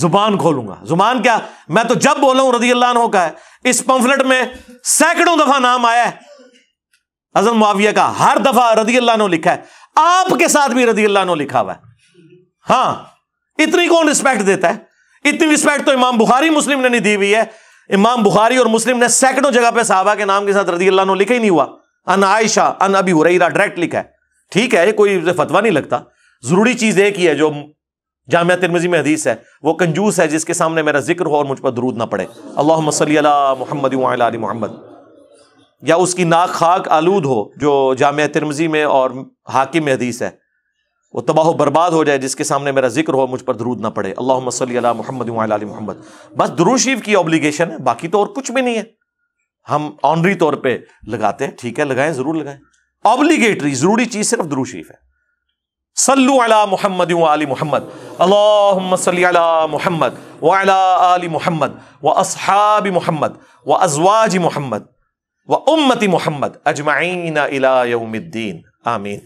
[SPEAKER 4] जुबान खोलूंगा जुबान क्या मैं तो जब बोला हूं रजी अल्लाह का है इस पंफलेट में सैकड़ों दफा नाम आया है हजरत मुआविया का हर दफा रदी अल्लाह लिखा है आपके साथ भी रदी अल्लाह लिखा हुआ है हां इतनी कौन रिस्पेक्ट देता है इतनी रिस्पेक्ट तो इमाम बुखारी मुस्लिम ने नहीं दी हुई है इमाम बुखारी और मुस्लिम ने सैकड़ों जगह पे साहबा के नाम के साथ रजी अल्लाह लिखा ही नहीं हुआ अन आयशा अन अभी हुरैरा डायरेक्ट लिखा है ठीक है ये कोई फतवा नहीं लगता जरूरी चीज एक ही है जो जामिया तिरमिजी में हदीस है वो कंजूस है जिसके सामने मेरा जिक्र हो और मुझ पर दरूद ना पड़े अल्लाह मसल मोहम्मद मोहम्मद या उसकी नाक खाक आलूद हो जो जामिया तिरमिजी में और हाकिम में हदीस है वो तबाह बर्बाद हो जाए जिसके सामने मेरा जिक्र हो मुझ पर दरूद ना पड़े अल्लाह सल मोहम्मद मोहम्मद बस दरू शरीफ की ऑब्लिगेशन है बाकी तो और कुछ भी नहीं है हम ऑनरी तौर पर लगाते हैं ठीक है लगाएं जरूर लगाएं ऑब्लीगेटरी जरूरी चीज सिर्फ दरू शरीफ है सल्लू अला मोहम्मद आली मोहम्मद अल्लाहुम्म सल्लि अला मोहम्मद व अला आली मोहम्मद व असहाबी मोहम्मद व अजवाजी मोहम्मद व उम्मती मोहम्मद अजमाइन इला यौमिद्दीन आमीन